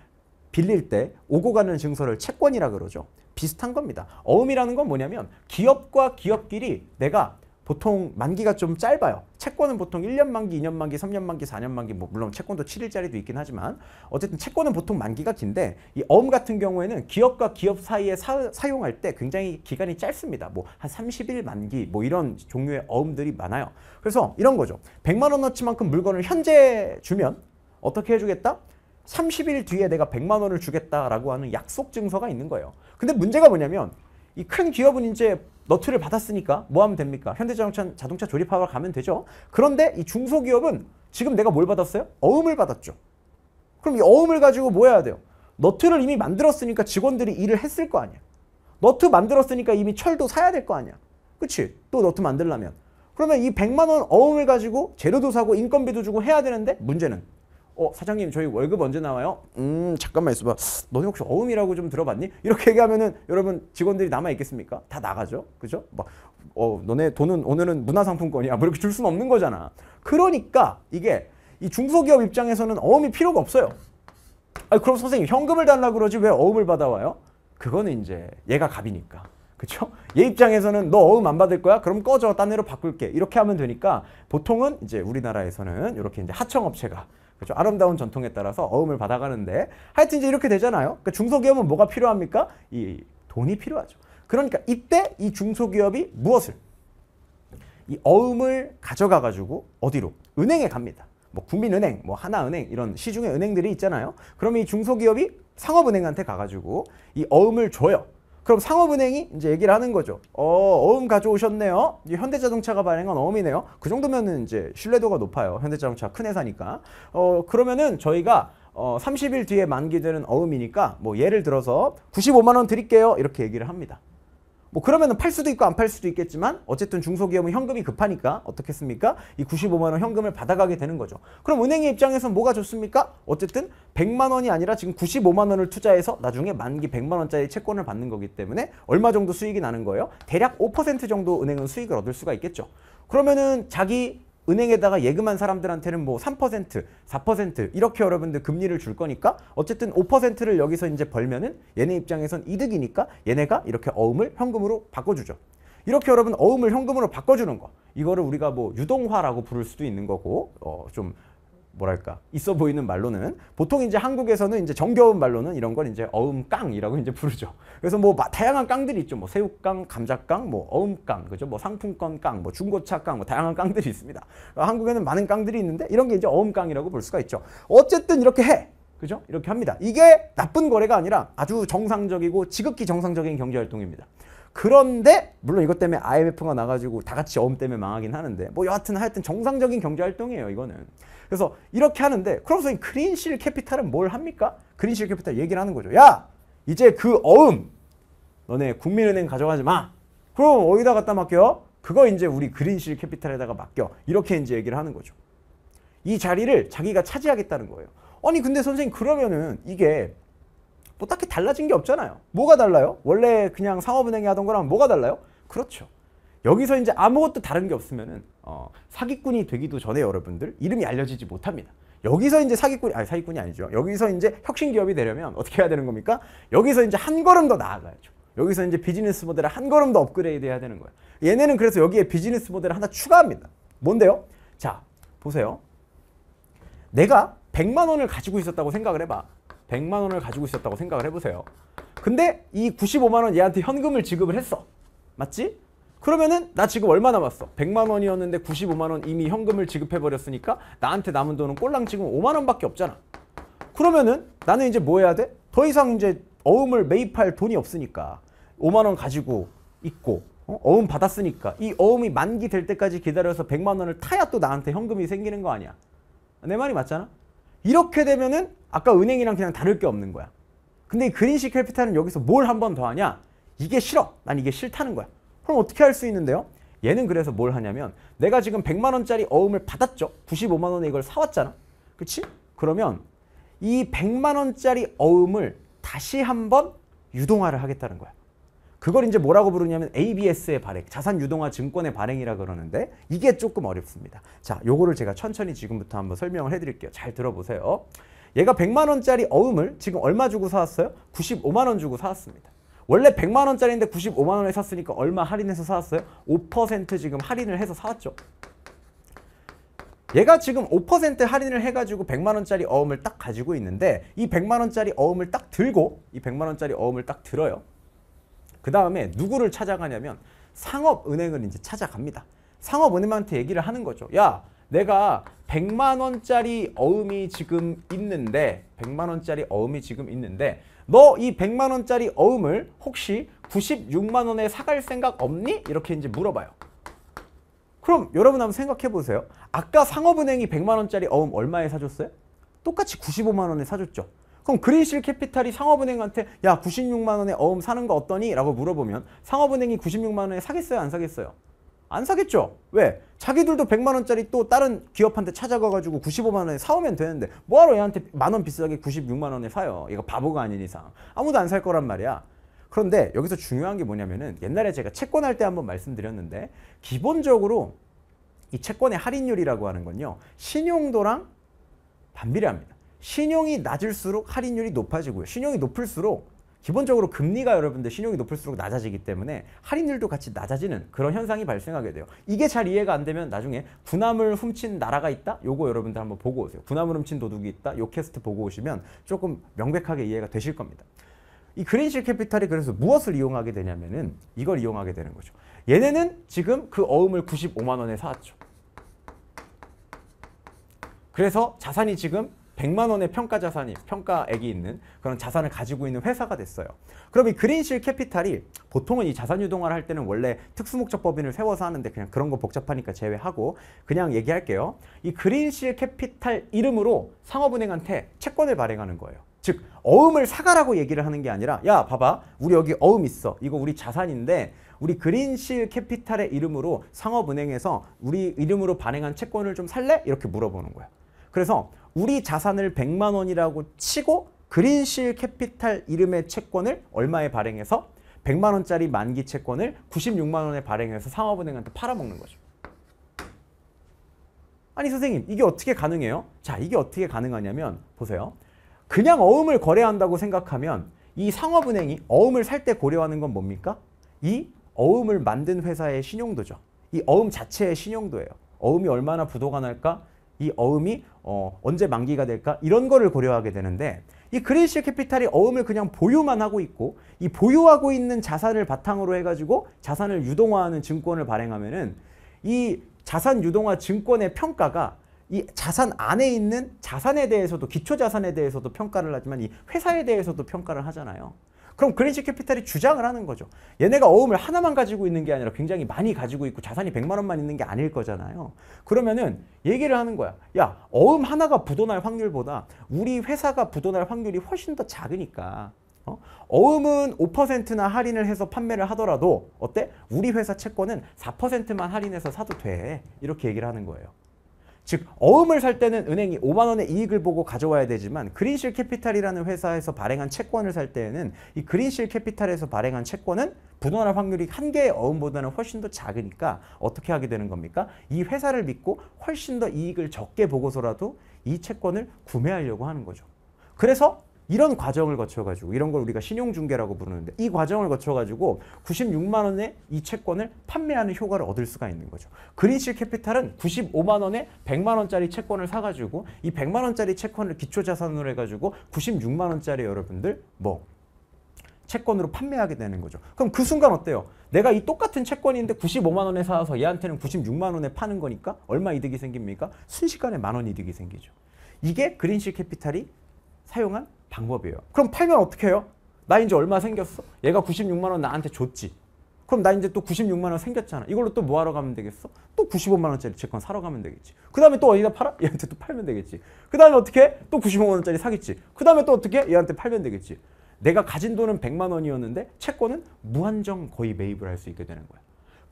빌릴 때 오고 가는 증서를 채권이라 그러죠. 비슷한 겁니다. 어음이라는 건 뭐냐면 기업과 기업끼리 내가 보통 만기가 좀 짧아요. 채권은 보통 1년 만기, 2년 만기, 3년 만기, 4년 만기 뭐 물론 채권도 7일짜리도 있긴 하지만 어쨌든 채권은 보통 만기가 긴데 이 어음 같은 경우에는 기업과 기업 사이에 사, 용할때 굉장히 기간이 짧습니다. 뭐 한 30일 만기 뭐 이런 종류의 어음들이 많아요. 그래서 이런 거죠. 100만 원어치만큼 물건을 현재 주면 어떻게 해주겠다? 30일 뒤에 내가 100만 원을 주겠다라고 하는 약속 증서가 있는 거예요. 근데 문제가 뭐냐면 이큰 기업은 이제 너트를 받았으니까 뭐 하면 됩니까? 현대자동차 자동차 조립하러 가면 되죠. 그런데 이 중소기업은 지금 내가 뭘 받았어요? 어음을 받았죠. 그럼 이 어음을 가지고 뭐 해야 돼요? 너트를 이미 만들었으니까 직원들이 일을 했을 거 아니야. 너트 만들었으니까 이미 철도 사야 될 거 아니야. 그치? 또 너트 만들려면. 그러면 이 100만 원 어음을 가지고 재료도 사고 인건비도 주고 해야 되는데 문제는 어 사장님 저희 월급 언제 나와요? 음 잠깐만 있어봐 너네 혹시 어음이라고 좀 들어봤니? 이렇게 얘기하면은 여러분 직원들이 남아 있겠습니까? 다 나가죠 그죠? 막어 뭐, 너네 돈은 오늘은 문화상품권이야 뭐 이렇게 줄 수는 없는 거잖아 그러니까 이게 이 중소기업 입장에서는 어음이 필요가 없어요 아 그럼 선생님 현금을 달라 그러지 왜 어음을 받아와요? 그거는 이제 얘가 갑이니까 그쵸? 얘 입장에서는 너 어음 안 받을 거야? 그럼 꺼져 딴 애로 바꿀게 이렇게 하면 되니까 보통은 이제 우리나라에서는 이렇게 이제 하청업체가 그렇죠? 아름다운 전통에 따라서 어음을 받아가는데 하여튼 이제 이렇게 되잖아요. 그러니까 중소기업은 뭐가 필요합니까? 이 돈이 필요하죠. 그러니까 이때 이 중소기업이 무엇을 이 어음을 가져가 가지고 어디로 은행에 갑니다. 뭐 국민은행, 뭐 하나은행 이런 시중의 은행들이 있잖아요. 그럼이 중소기업이 상업은행한테 가가지고 이 어음을 줘요. 그럼 상업은행이 이제 얘기를 하는 거죠. 어, 어음 가져오셨네요. 현대자동차가 발행한 어음이네요. 그 정도면은 이제 신뢰도가 높아요. 현대자동차 큰 회사니까. 어, 그러면은 저희가 어, 30일 뒤에 만기되는 어음이니까 뭐 예를 들어서 95만 원 드릴게요. 이렇게 얘기를 합니다. 뭐 그러면은 팔 수도 있고 안 팔 수도 있겠지만 어쨌든 중소기업은 현금이 급하니까 어떻겠습니까? 이 95만 원 현금을 받아가게 되는 거죠. 그럼 은행의 입장에서 뭐가 좋습니까? 어쨌든 100만 원이 아니라 지금 95만 원을 투자해서 나중에 만기 100만 원짜리 채권을 받는 거기 때문에 얼마 정도 수익이 나는 거예요? 대략 5% 정도 은행은 수익을 얻을 수가 있겠죠. 그러면은 자기 은행에다가 예금한 사람들한테는 뭐 3%, 4% 이렇게 여러분들 금리를 줄 거니까 어쨌든 5%를 여기서 이제 벌면은 얘네 입장에선 이득이니까 얘네가 이렇게 어음을 현금으로 바꿔주죠. 이렇게 여러분 어음을 현금으로 바꿔주는 거 이거를 우리가 뭐 유동화라고 부를 수도 있는 거고 어, 좀 뭐랄까 있어 보이는 말로는 보통 이제 한국에서는 이제 정겨운 말로는 이런 걸 이제 어음깡이라고 이제 부르죠. 그래서 뭐 다양한 깡들이 있죠. 뭐 새우깡, 감자깡, 뭐 어음깡, 그죠? 뭐 상품권깡, 뭐 중고차깡, 뭐 다양한 깡들이 있습니다. 그러니까 한국에는 많은 깡들이 있는데 이런 게 이제 어음깡이라고 볼 수가 있죠. 어쨌든 이렇게 해. 그죠? 이렇게 합니다. 이게 나쁜 거래가 아니라 아주 정상적이고 지극히 정상적인 경제 활동입니다. 그런데 물론 이것 때문에 IMF가 나가지고 다 같이 어음 때문에 망하긴 하는데 뭐 여하튼 하여튼 정상적인 경제 활동이에요 이거는 그래서 이렇게 하는데 크롬스는 그린실 캐피탈은 뭘 합니까? 그린실 캐피탈 얘기를 하는 거죠. 야 이제 그 어음 너네 국민은행 가져가지 마. 그럼 어디다 갖다 맡겨? 그거 이제 우리 그린실 캐피탈에다가 맡겨. 이렇게 이제 얘기를 하는 거죠. 이 자리를 자기가 차지하겠다는 거예요. 아니 근데 선생님 그러면은 이게 뭐 딱히 달라진 게 없잖아요. 뭐가 달라요? 원래 그냥 상업은행이 하던 거랑 뭐가 달라요? 그렇죠. 여기서 이제 아무것도 다른 게 없으면은 어, 사기꾼이 되기도 전에 여러분들 이름이 알려지지 못합니다. 여기서 이제 사기꾼이 아니 사기꾼이 아니죠. 여기서 이제 혁신 기업이 되려면 어떻게 해야 되는 겁니까? 여기서 이제 한 걸음 더 나아가야죠. 여기서 이제 비즈니스 모델을 한 걸음 더 업그레이드 해야 되는 거예요. 얘네는 그래서 여기에 비즈니스 모델을 하나 추가합니다. 뭔데요? 자, 보세요. 내가 100만 원을 가지고 있었다고 생각을 해봐. 100만 원을 가지고 있었다고 생각을 해보세요. 근데 이 95만 원 얘한테 현금을 지급을 했어. 맞지? 그러면은 나 지금 얼마 남았어? 100만 원이었는데 95만 원 이미 현금을 지급해 버렸으니까 나한테 남은 돈은 꼴랑 지금 5만 원밖에 없잖아. 그러면은 나는 이제 뭐 해야 돼? 더 이상 이제 어음을 매입할 돈이 없으니까 5만 원 가지고 있고 어? 음 받았으니까 이 어음이 만기 될 때까지 기다려서 100만 원을 타야 또 나한테 현금이 생기는 거 아니야. 내 말이 맞잖아? 이렇게 되면은 아까 은행이랑 그냥 다를 게 없는 거야. 근데 이 그린시 캐피탈은 여기서 뭘 한 번 더 하냐? 이게 싫어. 난 이게 싫다는 거야. 그럼 어떻게 할 수 있는데요? 얘는 그래서 뭘 하냐면 내가 지금 100만 원짜리 어음을 받았죠. 95만 원에 이걸 사왔잖아. 그렇지? 그러면 이 100만 원짜리 어음을 다시 한번 유동화를 하겠다는 거야. 그걸 이제 뭐라고 부르냐면 ABS의 발행, 자산 유동화 증권의 발행이라 그러는데 이게 조금 어렵습니다. 자, 요거를 제가 천천히 지금부터 한번 설명을 해드릴게요. 잘 들어보세요. 얘가 100만 원짜리 어음을 지금 얼마 주고 사왔어요? 95만 원 주고 사왔습니다. 원래 100만 원짜리인데 95만 원에 샀으니까 얼마 할인해서 사왔어요? 5% 지금 할인을 해서 사왔죠. 얘가 지금 5% 할인을 해가지고 100만 원짜리 어음을 딱 가지고 있는데 이 100만 원짜리 어음을 딱 들고 이 100만 원짜리 어음을 딱 들어요. 그 다음에 누구를 찾아가냐면 상업은행을 이제 찾아갑니다. 상업은행한테 얘기를 하는 거죠. 야 내가 100만 원짜리 어음이 지금 있는데 100만 원짜리 어음이 지금 있는데 너이 100만원짜리 어음을 혹시 96만원에 사갈 생각 없니? 이렇게 이제 물어봐요. 그럼 여러분 한번 생각해보세요. 아까 상업은행이 100만원짜리 어음 얼마에 사줬어요? 똑같이 95만원에 사줬죠. 그럼 그린실 캐피탈이 상업은행한테 야 96만원에 어음 사는 거 어떠니? 라고 물어보면 상업은행이 96만원에 사겠어요 안 사겠어요? 안 사겠죠. 왜? 자기들도 100만 원짜리 또 다른 기업한테 찾아가가지고 95만 원에 사오면 되는데 뭐하러 얘한테 만원 비싸게 96만 원에 사요. 얘가 바보가 아닌 이상. 아무도 안 살 거란 말이야. 그런데 여기서 중요한 게 뭐냐면은 옛날에 제가 채권할 때 한번 말씀드렸는데 기본적으로 이 채권의 할인율이라고 하는 건요. 신용도랑 반비례합니다. 신용이 낮을수록 할인율이 높아지고요. 신용이 높을수록 기본적으로 금리가 여러분들 신용이 높을수록 낮아지기 때문에 할인율도 같이 낮아지는 그런 현상이 발생하게 돼요. 이게 잘 이해가 안 되면 나중에 군함을 훔친 나라가 있다? 요거 여러분들 한번 보고 오세요. 군함을 훔친 도둑이 있다? 요 캐스트 보고 오시면 조금 명백하게 이해가 되실 겁니다. 이 그린실 캐피탈이 그래서 무엇을 이용하게 되냐면은 이걸 이용하게 되는 거죠. 얘네는 지금 그 어음을 95만 원에 사왔죠. 그래서 자산이 지금 100만 원의 평가 자산이 평가액이 있는 그런 자산을 가지고 있는 회사가 됐어요. 그럼 이 그린실 캐피탈이 보통은 이 자산 유동화를 할 때는 원래 특수목적 법인을 세워서 하는데 그냥 그런 거 복잡하니까 제외하고 그냥 얘기할게요. 이 그린실 캐피탈 이름으로 상업은행한테 채권을 발행하는 거예요. 즉 어음을 사가라고 얘기를 하는 게 아니라 야 봐봐 우리 여기 어음 있어 이거 우리 자산인데 우리 그린실 캐피탈의 이름으로 상업은행에서 우리 이름으로 발행한 채권을 좀 살래? 이렇게 물어보는 거예요. 그래서 우리 자산을 100만 원이라고 치고 그린실 캐피탈 이름의 채권을 얼마에 발행해서 100만 원짜리 만기 채권을 96만 원에 발행해서 상업은행한테 팔아먹는 거죠. 아니 선생님 이게 어떻게 가능해요? 자 이게 어떻게 가능하냐면 보세요. 그냥 어음을 거래한다고 생각하면 이 상업은행이 어음을 살 때 고려하는 건 뭡니까? 이 어음을 만든 회사의 신용도죠. 이 어음 자체의 신용도예요. 어음이 얼마나 부도가 날까? 이 어음이 어, 언제 만기가 될까? 이런 거를 고려하게 되는데 이 그레이시 캐피탈이 어음을 그냥 보유만 하고 있고 이 보유하고 있는 자산을 바탕으로 해가지고 자산을 유동화하는 증권을 발행하면은 이 자산 유동화 증권의 평가가 이 자산 안에 있는 자산에 대해서도 기초 자산에 대해서도 평가를 하지만 이 회사에 대해서도 평가를 하잖아요. 그럼 그린치 캐피탈이 주장을 하는 거죠. 얘네가 어음을 하나만 가지고 있는 게 아니라 굉장히 많이 가지고 있고 자산이 100만 원만 있는 게 아닐 거잖아요. 그러면은 얘기를 하는 거야. 야, 어음 하나가 부도날 확률보다 우리 회사가 부도날 확률이 훨씬 더 작으니까 어? 어음은 5%나 할인을 해서 판매를 하더라도 어때? 우리 회사 채권은 4%만 할인해서 사도 돼. 이렇게 얘기를 하는 거예요. 즉 어음을 살 때는 은행이 5만 원의 이익을 보고 가져와야 되지만 그린실 캐피탈이라는 회사에서 발행한 채권을 살 때에는 이 그린실 캐피탈에서 발행한 채권은 분할할 확률이 한 개의 어음보다는 훨씬 더 작으니까 어떻게 하게 되는 겁니까? 이 회사를 믿고 훨씬 더 이익을 적게 보고서라도 이 채권을 구매하려고 하는 거죠. 그래서 이런 과정을 거쳐가지고 이런 걸 우리가 신용중개라고 부르는데 이 과정을 거쳐가지고 96만 원에 이 채권을 판매하는 효과를 얻을 수가 있는 거죠. 그린실 캐피탈은 95만 원에 100만 원짜리 채권을 사가지고 이 100만 원짜리 채권을 기초자산으로 해가지고 96만 원짜리 여러분들 뭐 채권으로 판매하게 되는 거죠. 그럼 그 순간 어때요? 내가 이 똑같은 채권인데 95만 원에 사서 얘한테는 96만 원에 파는 거니까 얼마 이득이 생깁니까? 순식간에 만원 이득이 생기죠. 이게 그린실 캐피탈이 사용한 방법이에요. 그럼 팔면 어떻게 해요? 나 이제 얼마 생겼어? 얘가 96만 원 나한테 줬지. 그럼 나 이제 또 96만 원 생겼잖아. 이걸로 또 뭐하러 가면 되겠어? 또 95만 원짜리 채권 사러 가면 되겠지. 그 다음에 또 어디다 팔아? 얘한테 또 팔면 되겠지. 그 다음에 어떻게? 해? 또 95만 원짜리 사겠지. 그 다음에 또 어떻게? 해? 얘한테 팔면 되겠지. 내가 가진 돈은 100만 원이었는데 채권은 무한정 거의 매입을 할 수 있게 되는 거야.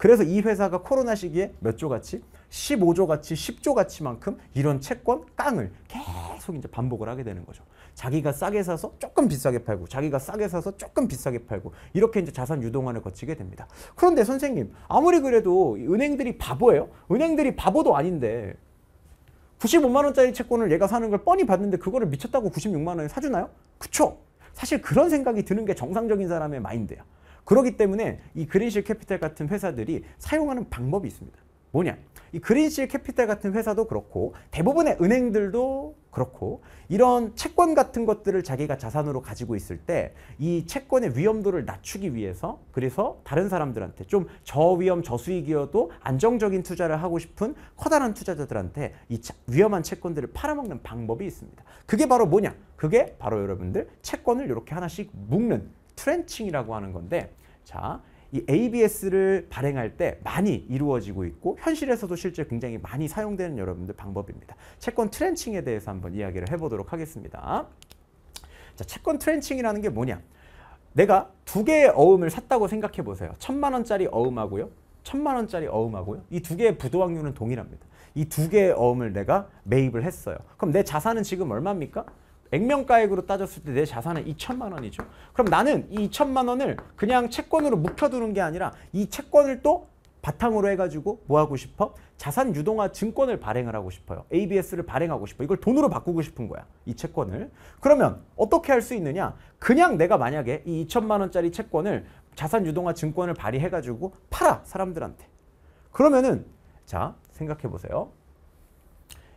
그래서 이 회사가 코로나 시기에 몇 조같이 15조같이 10조같이만큼 이런 채권 깡을 계속 이제 반복을 하게 되는 거죠. 자기가 싸게 사서 조금 비싸게 팔고 자기가 싸게 사서 조금 비싸게 팔고 이렇게 이제 자산 유동화를 거치게 됩니다. 그런데 선생님 아무리 그래도 은행들이 바보예요? 은행들이 바보도 아닌데 95만 원짜리 채권을 얘가 사는 걸 뻔히 봤는데 그거를 미쳤다고 96만 원에 사주나요? 그쵸? 사실 그런 생각이 드는 게 정상적인 사람의 마인드예요 그렇기 때문에 이 그린실 캐피탈 같은 회사들이 사용하는 방법이 있습니다. 뭐냐? 이 그린실 캐피탈 같은 회사도 그렇고 대부분의 은행들도 그렇고 이런 채권 같은 것들을 자기가 자산으로 가지고 있을 때 이 채권의 위험도를 낮추기 위해서 그래서 다른 사람들한테 좀 저위험 저수익이어도 안정적인 투자를 하고 싶은 커다란 투자자들한테 이 위험한 채권들을 팔아먹는 방법이 있습니다. 그게 바로 뭐냐? 그게 바로 여러분들 채권을 이렇게 하나씩 묶는 트렌칭이라고 하는 건데 자, 이 ABS를 발행할 때 많이 이루어지고 있고 현실에서도 실제 굉장히 많이 사용되는 여러분들 방법입니다. 채권 트렌칭에 대해서 한번 이야기를 해보도록 하겠습니다. 자, 채권 트렌칭이라는 게 뭐냐? 내가 두 개의 어음을 샀다고 생각해 보세요. 천만 원짜리 어음하고요. 천만 원짜리 어음하고요. 이 두 개의 부도확률은 동일합니다. 이 두 개의 어음을 내가 매입을 했어요. 그럼 내 자산은 지금 얼마입니까? 액면가액으로 따졌을 때 내 자산은 2천만 원이죠. 그럼 나는 이 2천만 원을 그냥 채권으로 묵혀두는 게 아니라 이 채권을 또 바탕으로 해가지고 뭐 하고 싶어? 자산 유동화 증권을 발행을 하고 싶어요. ABS를 발행하고 싶어. 이걸 돈으로 바꾸고 싶은 거야. 이 채권을. 그러면 어떻게 할 수 있느냐? 그냥 내가 만약에 이 2천만 원짜리 채권을 자산 유동화 증권을 발행해가지고 팔아 사람들한테. 그러면은 자 생각해 보세요.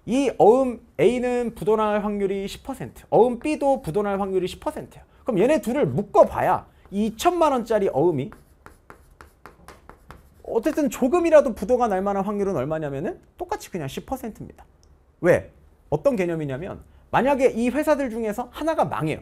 이 어음 A는 부도날 확률이 10%, 어음 B도 부도날 확률이 10%예요. 그럼 얘네 둘을 묶어봐야 2천만 원짜리 어음이 어쨌든 조금이라도 부도가 날 만한 확률은 얼마냐면은 똑같이 그냥 10%입니다. 왜? 어떤 개념이냐면 만약에 이 회사들 중에서 하나가 망해요.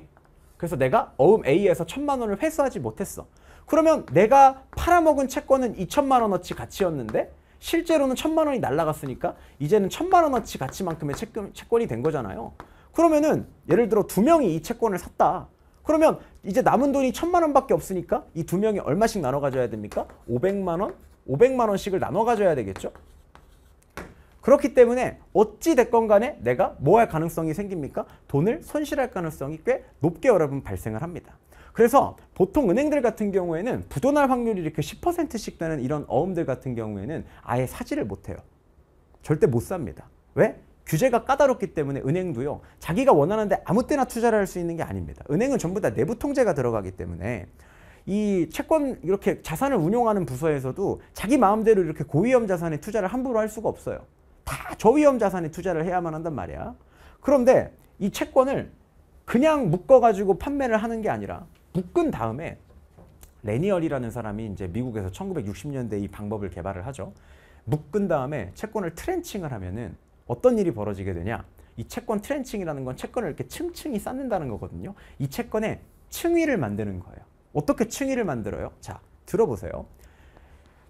그래서 내가 어음 A에서 천만 원을 회수하지 못했어. 그러면 내가 팔아먹은 채권은 2천만 원어치 가치였는데 실제로는 천만 원이 날라갔으니까 이제는 천만 원어치 가치만큼의 채권, 채권이 된 거잖아요. 그러면은 예를 들어 두 명이 이 채권을 샀다. 그러면 이제 남은 돈이 천만 원밖에 없으니까 이 두 명이 얼마씩 나눠 가져야 됩니까? 오백만 원? 오백만 원씩을 나눠 가져야 되겠죠? 그렇기 때문에 어찌 됐건 간에 내가 뭐 할 가능성이 생깁니까? 돈을 손실할 가능성이 꽤 높게 여러분 발생을 합니다. 그래서 보통 은행들 같은 경우에는 부도날 확률이 이렇게 10%씩 되는 이런 어음들 같은 경우에는 아예 사지를 못해요. 절대 못 삽니다. 왜? 규제가 까다롭기 때문에 은행도요. 자기가 원하는데 아무 때나 투자를 할 수 있는 게 아닙니다. 은행은 전부 다 내부 통제가 들어가기 때문에 이 채권 이렇게 자산을 운용하는 부서에서도 자기 마음대로 이렇게 고위험 자산에 투자를 함부로 할 수가 없어요. 다 저위험 자산에 투자를 해야만 한단 말이야. 그런데 이 채권을 그냥 묶어가지고 판매를 하는 게 아니라 묶은 다음에 레니얼이라는 사람이 이제 미국에서 1960년대 이 방법을 개발을 하죠. 묶은 다음에 채권을 트렌칭을 하면은 어떤 일이 벌어지게 되냐? 이 채권 트렌칭이라는 건 채권을 이렇게 층층이 쌓는다는 거거든요. 이 채권에 층위를 만드는 거예요. 어떻게 층위를 만들어요? 자, 들어보세요.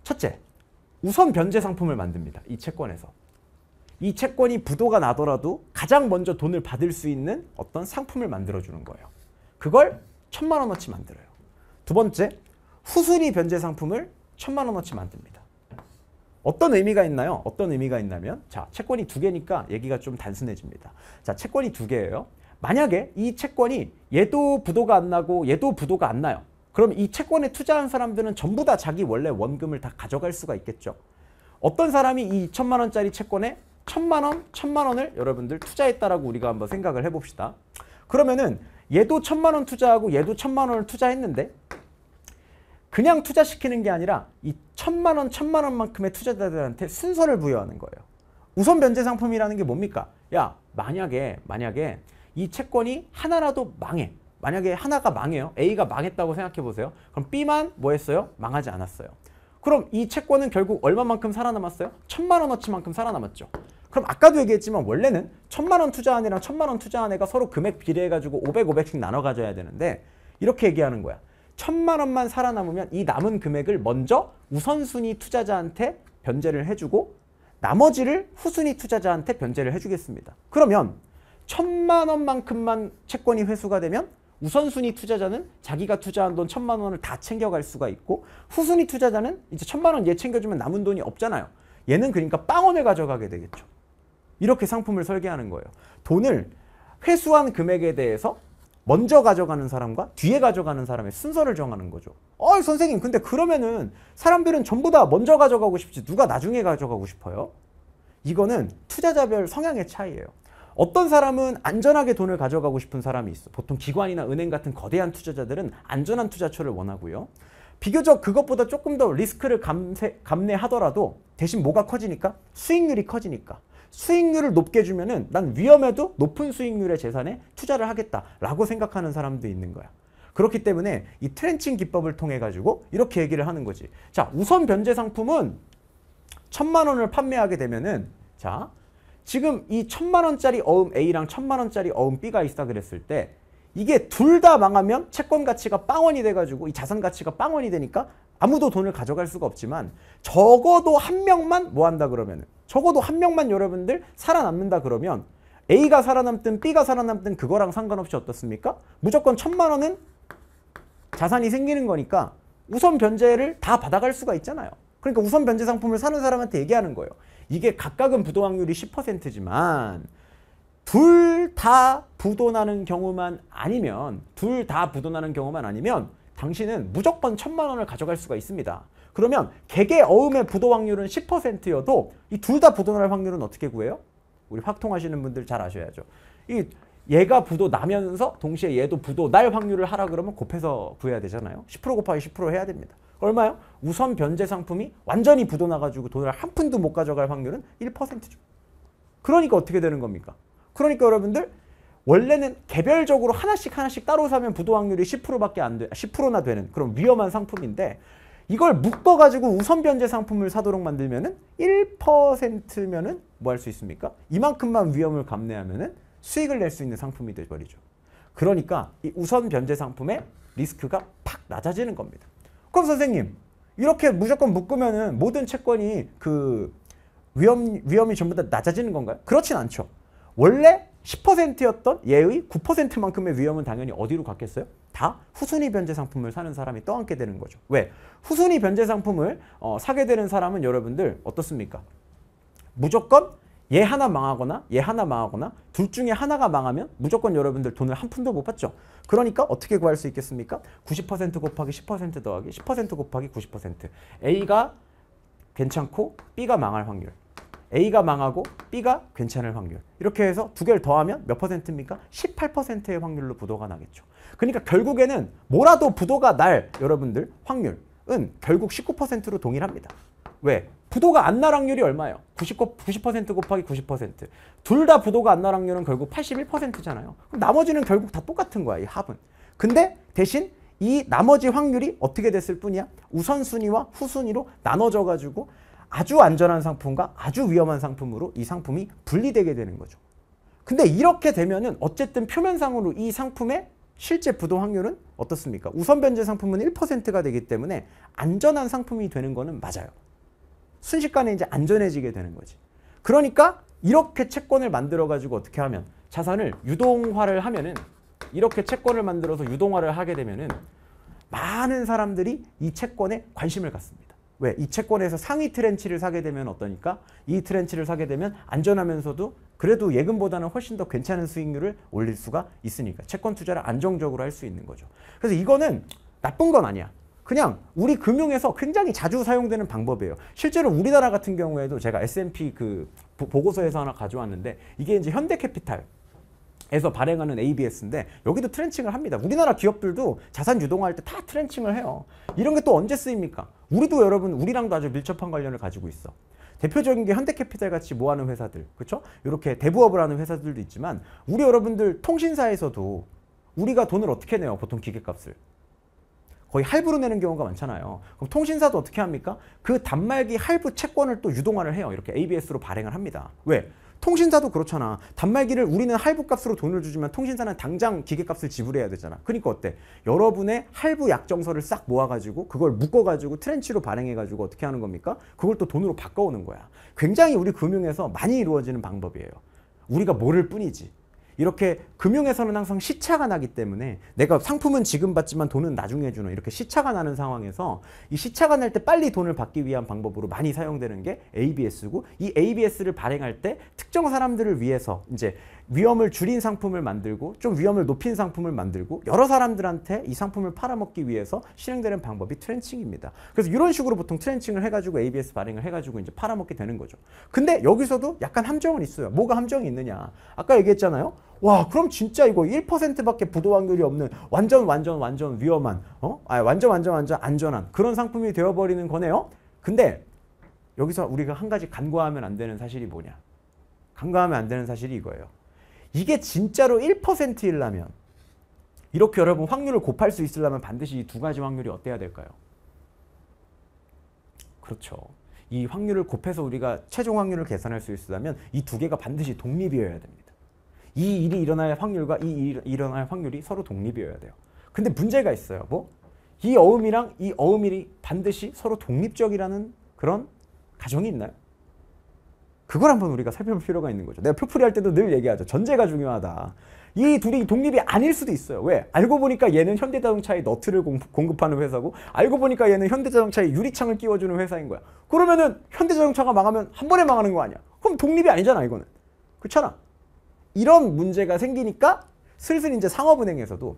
첫째, 우선 변제 상품을 만듭니다. 이 채권에서. 이 채권이 부도가 나더라도 가장 먼저 돈을 받을 수 있는 어떤 상품을 만들어주는 거예요. 그걸 천만 원어치 만들어요. 두 번째, 후순위 변제 상품을 천만 원어치 만듭니다. 어떤 의미가 있나요? 어떤 의미가 있냐면 자 채권이 두 개니까 얘기가 좀 단순해집니다. 자 채권이 두 개예요. 만약에 이 채권이 얘도 부도가 안 나고 얘도 부도가 안 나요. 그럼 이 채권에 투자한 사람들은 전부 다 자기 원래 원금을 다 가져갈 수가 있겠죠. 어떤 사람이 이천만 원짜리 채권에 천만 원, 천만 원을 여러분들 투자했다라고 우리가 한번 생각을 해봅시다. 그러면은 얘도 천만 원 투자하고 얘도 천만 원을 투자했는데 그냥 투자시키는 게 아니라 이 천만 원, 천만 원만큼의 투자자들한테 순서를 부여하는 거예요. 우선 변제 상품이라는 게 뭡니까? 야, 만약에 만약에 이 채권이 하나라도 망해. 만약에 하나가 망해요. A가 망했다고 생각해 보세요. 그럼 B만 뭐 했어요? 망하지 않았어요. 그럼 이 채권은 결국 얼마만큼 살아남았어요? 천만 원어치만큼 살아남았죠. 그럼 아까도 얘기했지만 원래는 천만 원 투자한 애랑 천만 원 투자한 애가 서로 금액 비례해가지고 500, 500씩 나눠 가져야 되는데 이렇게 얘기하는 거야. 천만 원만 살아남으면 이 남은 금액을 먼저 우선순위 투자자한테 변제를 해주고 나머지를 후순위 투자자한테 변제를 해주겠습니다. 그러면 천만 원만큼만 채권이 회수가 되면 우선순위 투자자는 자기가 투자한 돈 천만 원을 다 챙겨갈 수가 있고 후순위 투자자는 이제 천만 원 얘 챙겨주면 남은 돈이 없잖아요. 얘는 그러니까 빵원을 가져가게 되겠죠. 이렇게 상품을 설계하는 거예요. 돈을 회수한 금액에 대해서 먼저 가져가는 사람과 뒤에 가져가는 사람의 순서를 정하는 거죠. 어, 선생님, 근데 그러면은 사람들은 전부 다 먼저 가져가고 싶지 누가 나중에 가져가고 싶어요? 이거는 투자자별 성향의 차이예요. 어떤 사람은 안전하게 돈을 가져가고 싶은 사람이 있어. 보통 기관이나 은행 같은 거대한 투자자들은 안전한 투자처를 원하고요. 비교적 그것보다 조금 더 리스크를 감세, 감내하더라도 대신 뭐가 커지니까? 수익률이 커지니까. 수익률을 높게 주면은 난 위험해도 높은 수익률의 재산에 투자를 하겠다라고 생각하는 사람도 있는 거야. 그렇기 때문에 이 트렌칭 기법을 통해 가지고 이렇게 얘기를 하는 거지. 자, 우선 변제 상품은 천만 원을 판매하게 되면은 자, 지금 이 천만 원짜리 어음 A랑 천만 원짜리 어음 B가 있다 그랬을 때 이게 둘 다 망하면 채권 가치가 빵원이 돼가지고 이 자산 가치가 빵원이 되니까 아무도 돈을 가져갈 수가 없지만 적어도 한 명만 뭐 한다 그러면 적어도 한 명만 여러분들 살아남는다 그러면 A가 살아남든 B가 살아남든 그거랑 상관없이 어떻습니까? 무조건 천만 원은 자산이 생기는 거니까 우선 변제를 다 받아갈 수가 있잖아요. 그러니까 우선 변제 상품을 사는 사람한테 얘기하는 거예요. 이게 각각은 부도 확률이 10%지만 둘 다 부도나는 경우만 아니면 둘 다 부도나는 경우만 아니면 당신은 무조건 천만 원을 가져갈 수가 있습니다. 그러면 개개 어음의 부도 확률은 10%여도 이 둘 다 부도날 확률은 어떻게 구해요? 우리 확통하시는 분들 잘 아셔야죠. 이 얘가 부도 나면서 동시에 얘도 부도 날 확률을 하라 그러면 곱해서 구해야 되잖아요. 10% 곱하기 10% 해야 됩니다. 얼마요? 우선 변제 상품이 완전히 부도 나가지고 돈을 한 푼도 못 가져갈 확률은 1%죠. 그러니까 어떻게 되는 겁니까? 그러니까 여러분들 원래는 개별적으로 하나씩 하나씩 따로 사면 부도 확률이 10%밖에 안 돼, 10%나 되는 그런 위험한 상품인데 이걸 묶어가지고 우선 변제 상품을 사도록 만들면은 1%면은 뭐 할 수 있습니까? 이만큼만 위험을 감내하면은 수익을 낼 수 있는 상품이 돼버리죠. 그러니까 이 우선 변제 상품의 리스크가 팍 낮아지는 겁니다. 그럼 선생님 이렇게 무조건 묶으면은 모든 채권이 그 위험 위험이 전부 다 낮아지는 건가요? 그렇진 않죠. 원래 10%였던 예의 9%만큼의 위험은 당연히 어디로 갔겠어요? 다 후순위 변제 상품을 사는 사람이 떠안게 되는 거죠. 왜? 후순위 변제 상품을 어, 사게 되는 사람은 여러분들 어떻습니까? 무조건 얘 하나 망하거나 얘 하나 망하거나 둘 중에 하나가 망하면 무조건 여러분들 돈을 한 푼도 못 받죠. 그러니까 어떻게 구할 수 있겠습니까? 90% 곱하기 10% 더하기 10% 곱하기 90% A가 괜찮고 B가 망할 확률 A가 망하고 B가 괜찮을 확률. 이렇게 해서 두 개를 더하면 몇 퍼센트입니까? 18%의 확률로 부도가 나겠죠. 그러니까 결국에는 뭐라도 부도가 날 여러분들 확률은 결국 19%로 동일합니다. 왜? 부도가 안 날 확률이 얼마예요? 99, 90% 곱하기 90%. 둘 다 부도가 안 날 확률은 결국 81%잖아요. 그럼 나머지는 결국 다 똑같은 거야, 이 합은. 근데 대신 이 나머지 확률이 어떻게 됐을 뿐이야? 우선순위와 후순위로 나눠져 가지고 아주 안전한 상품과 아주 위험한 상품으로 이 상품이 분리되게 되는 거죠. 근데 이렇게 되면은 어쨌든 표면상으로 이 상품의 실제 부도 확률은 어떻습니까? 우선 변제 상품은 1%가 되기 때문에 안전한 상품이 되는 거는 맞아요. 순식간에 이제 안전해지게 되는 거지. 그러니까 이렇게 채권을 만들어 가지고 어떻게 하면 자산을 유동화를 하면은 이렇게 채권을 만들어서 유동화를 하게 되면은 많은 사람들이 이 채권에 관심을 갖습니다. 왜? 이 채권에서 상위 트렌치를 사게 되면 어떠니까? 이 트렌치를 사게 되면 안전하면서도 그래도 예금보다는 훨씬 더 괜찮은 수익률을 올릴 수가 있으니까 채권 투자를 안정적으로 할 수 있는 거죠. 그래서 이거는 나쁜 건 아니야. 그냥 우리 금융에서 굉장히 자주 사용되는 방법이에요. 실제로 우리나라 같은 경우에도 제가 S&P 그 보고서에서 하나 가져왔는데 이게 이제 현대캐피탈 에서 발행하는 ABS인데 여기도 트렌칭을 합니다. 우리나라 기업들도 자산 유동화할 때 다 트렌칭을 해요. 이런 게 또 언제 쓰입니까? 우리도 여러분 우리랑도 아주 밀접한 관련을 가지고 있어. 대표적인 게 현대캐피탈 같이 뭐하는 회사들, 그렇죠? 이렇게 대부업을 하는 회사들도 있지만 우리 여러분들 통신사에서도 우리가 돈을 어떻게 내요? 보통 기계값을. 거의 할부로 내는 경우가 많잖아요. 그럼 통신사도 어떻게 합니까? 그 단말기 할부 채권을 또 유동화를 해요. 이렇게 ABS로 발행을 합니다. 왜? 통신사도 그렇잖아. 단말기를 우리는 할부 값으로 돈을 주지만 통신사는 당장 기계 값을 지불해야 되잖아. 그러니까 어때? 여러분의 할부 약정서를 싹 모아가지고 그걸 묶어가지고 트렌치로 발행해가지고 어떻게 하는 겁니까? 그걸 또 돈으로 바꿔오는 거야. 굉장히 우리 금융에서 많이 이루어지는 방법이에요. 우리가 모를 뿐이지. 이렇게 금융에서는 항상 시차가 나기 때문에 내가 상품은 지금 받지만 돈은 나중에 주는 이렇게 시차가 나는 상황에서 이 시차가 날 때 빨리 돈을 받기 위한 방법으로 많이 사용되는 게 ABS고 이 ABS를 발행할 때 특정 사람들을 위해서 이제 위험을 줄인 상품을 만들고 좀 위험을 높인 상품을 만들고 여러 사람들한테 이 상품을 팔아먹기 위해서 실행되는 방법이 트렌칭입니다. 그래서 이런 식으로 보통 트렌칭을 해가지고 ABS 발행을 해가지고 이제 팔아먹게 되는 거죠. 근데 여기서도 약간 함정은 있어요. 뭐가 함정이 있느냐. 아까 얘기했잖아요. 와 그럼 진짜 이거 1%밖에 부도 확률이 없는 완전 완전 완전 위험한 어? 아 완전 완전 완전 안전한 그런 상품이 되어버리는 거네요. 근데 여기서 우리가 한 가지 간과하면 안 되는 사실이 뭐냐? 간과하면 안 되는 사실이 이거예요. 이게 진짜로 1%일라면 이렇게 여러분 확률을 곱할 수 있으려면 반드시 이 두 가지 확률이 어때야 될까요? 그렇죠. 이 확률을 곱해서 우리가 최종 확률을 계산할 수 있으려면 이 두 개가 반드시 독립이어야 됩니다. 이 일이 일어날 확률과 이 일이 일어날 확률이 서로 독립이어야 돼요. 근데 문제가 있어요. 뭐? 이 어음이랑 이 어음이 반드시 서로 독립적이라는 그런 가정이 있나요? 그걸 한번 우리가 살펴볼 필요가 있는 거죠. 내가 표풀이 할 때도 늘 얘기하죠. 전제가 중요하다. 이 둘이 독립이 아닐 수도 있어요. 왜? 알고 보니까 얘는 현대자동차에 너트를 공급하는 회사고 알고 보니까 얘는 현대자동차에 유리창을 끼워주는 회사인 거야. 그러면은 현대자동차가 망하면 한 번에 망하는 거 아니야. 그럼 독립이 아니잖아 이거는. 그렇잖아. 이런 문제가 생기니까 슬슬 이제 상업은행에서도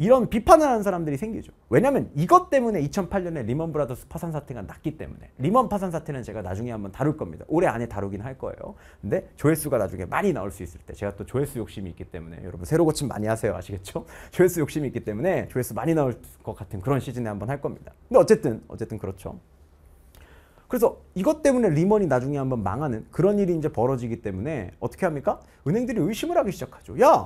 이런 비판을 하는 사람들이 생기죠. 왜냐면 이것 때문에 2008년에 리먼 브라더스 파산 사태가 났기 때문에 리먼 파산 사태는 제가 나중에 한번 다룰 겁니다. 올해 안에 다루긴 할 거예요. 근데 조회수가 나중에 많이 나올 수 있을 때 제가 또 조회수 욕심이 있기 때문에 여러분 새로 고침 많이 하세요. 아시겠죠? 조회수 욕심이 있기 때문에 조회수 많이 나올 것 같은 그런 시즌에 한번 할 겁니다. 근데 어쨌든 어쨌든 그렇죠. 그래서 이것 때문에 리먼이 나중에 한번 망하는 그런 일이 이제 벌어지기 때문에 어떻게 합니까? 은행들이 의심을 하기 시작하죠. 야,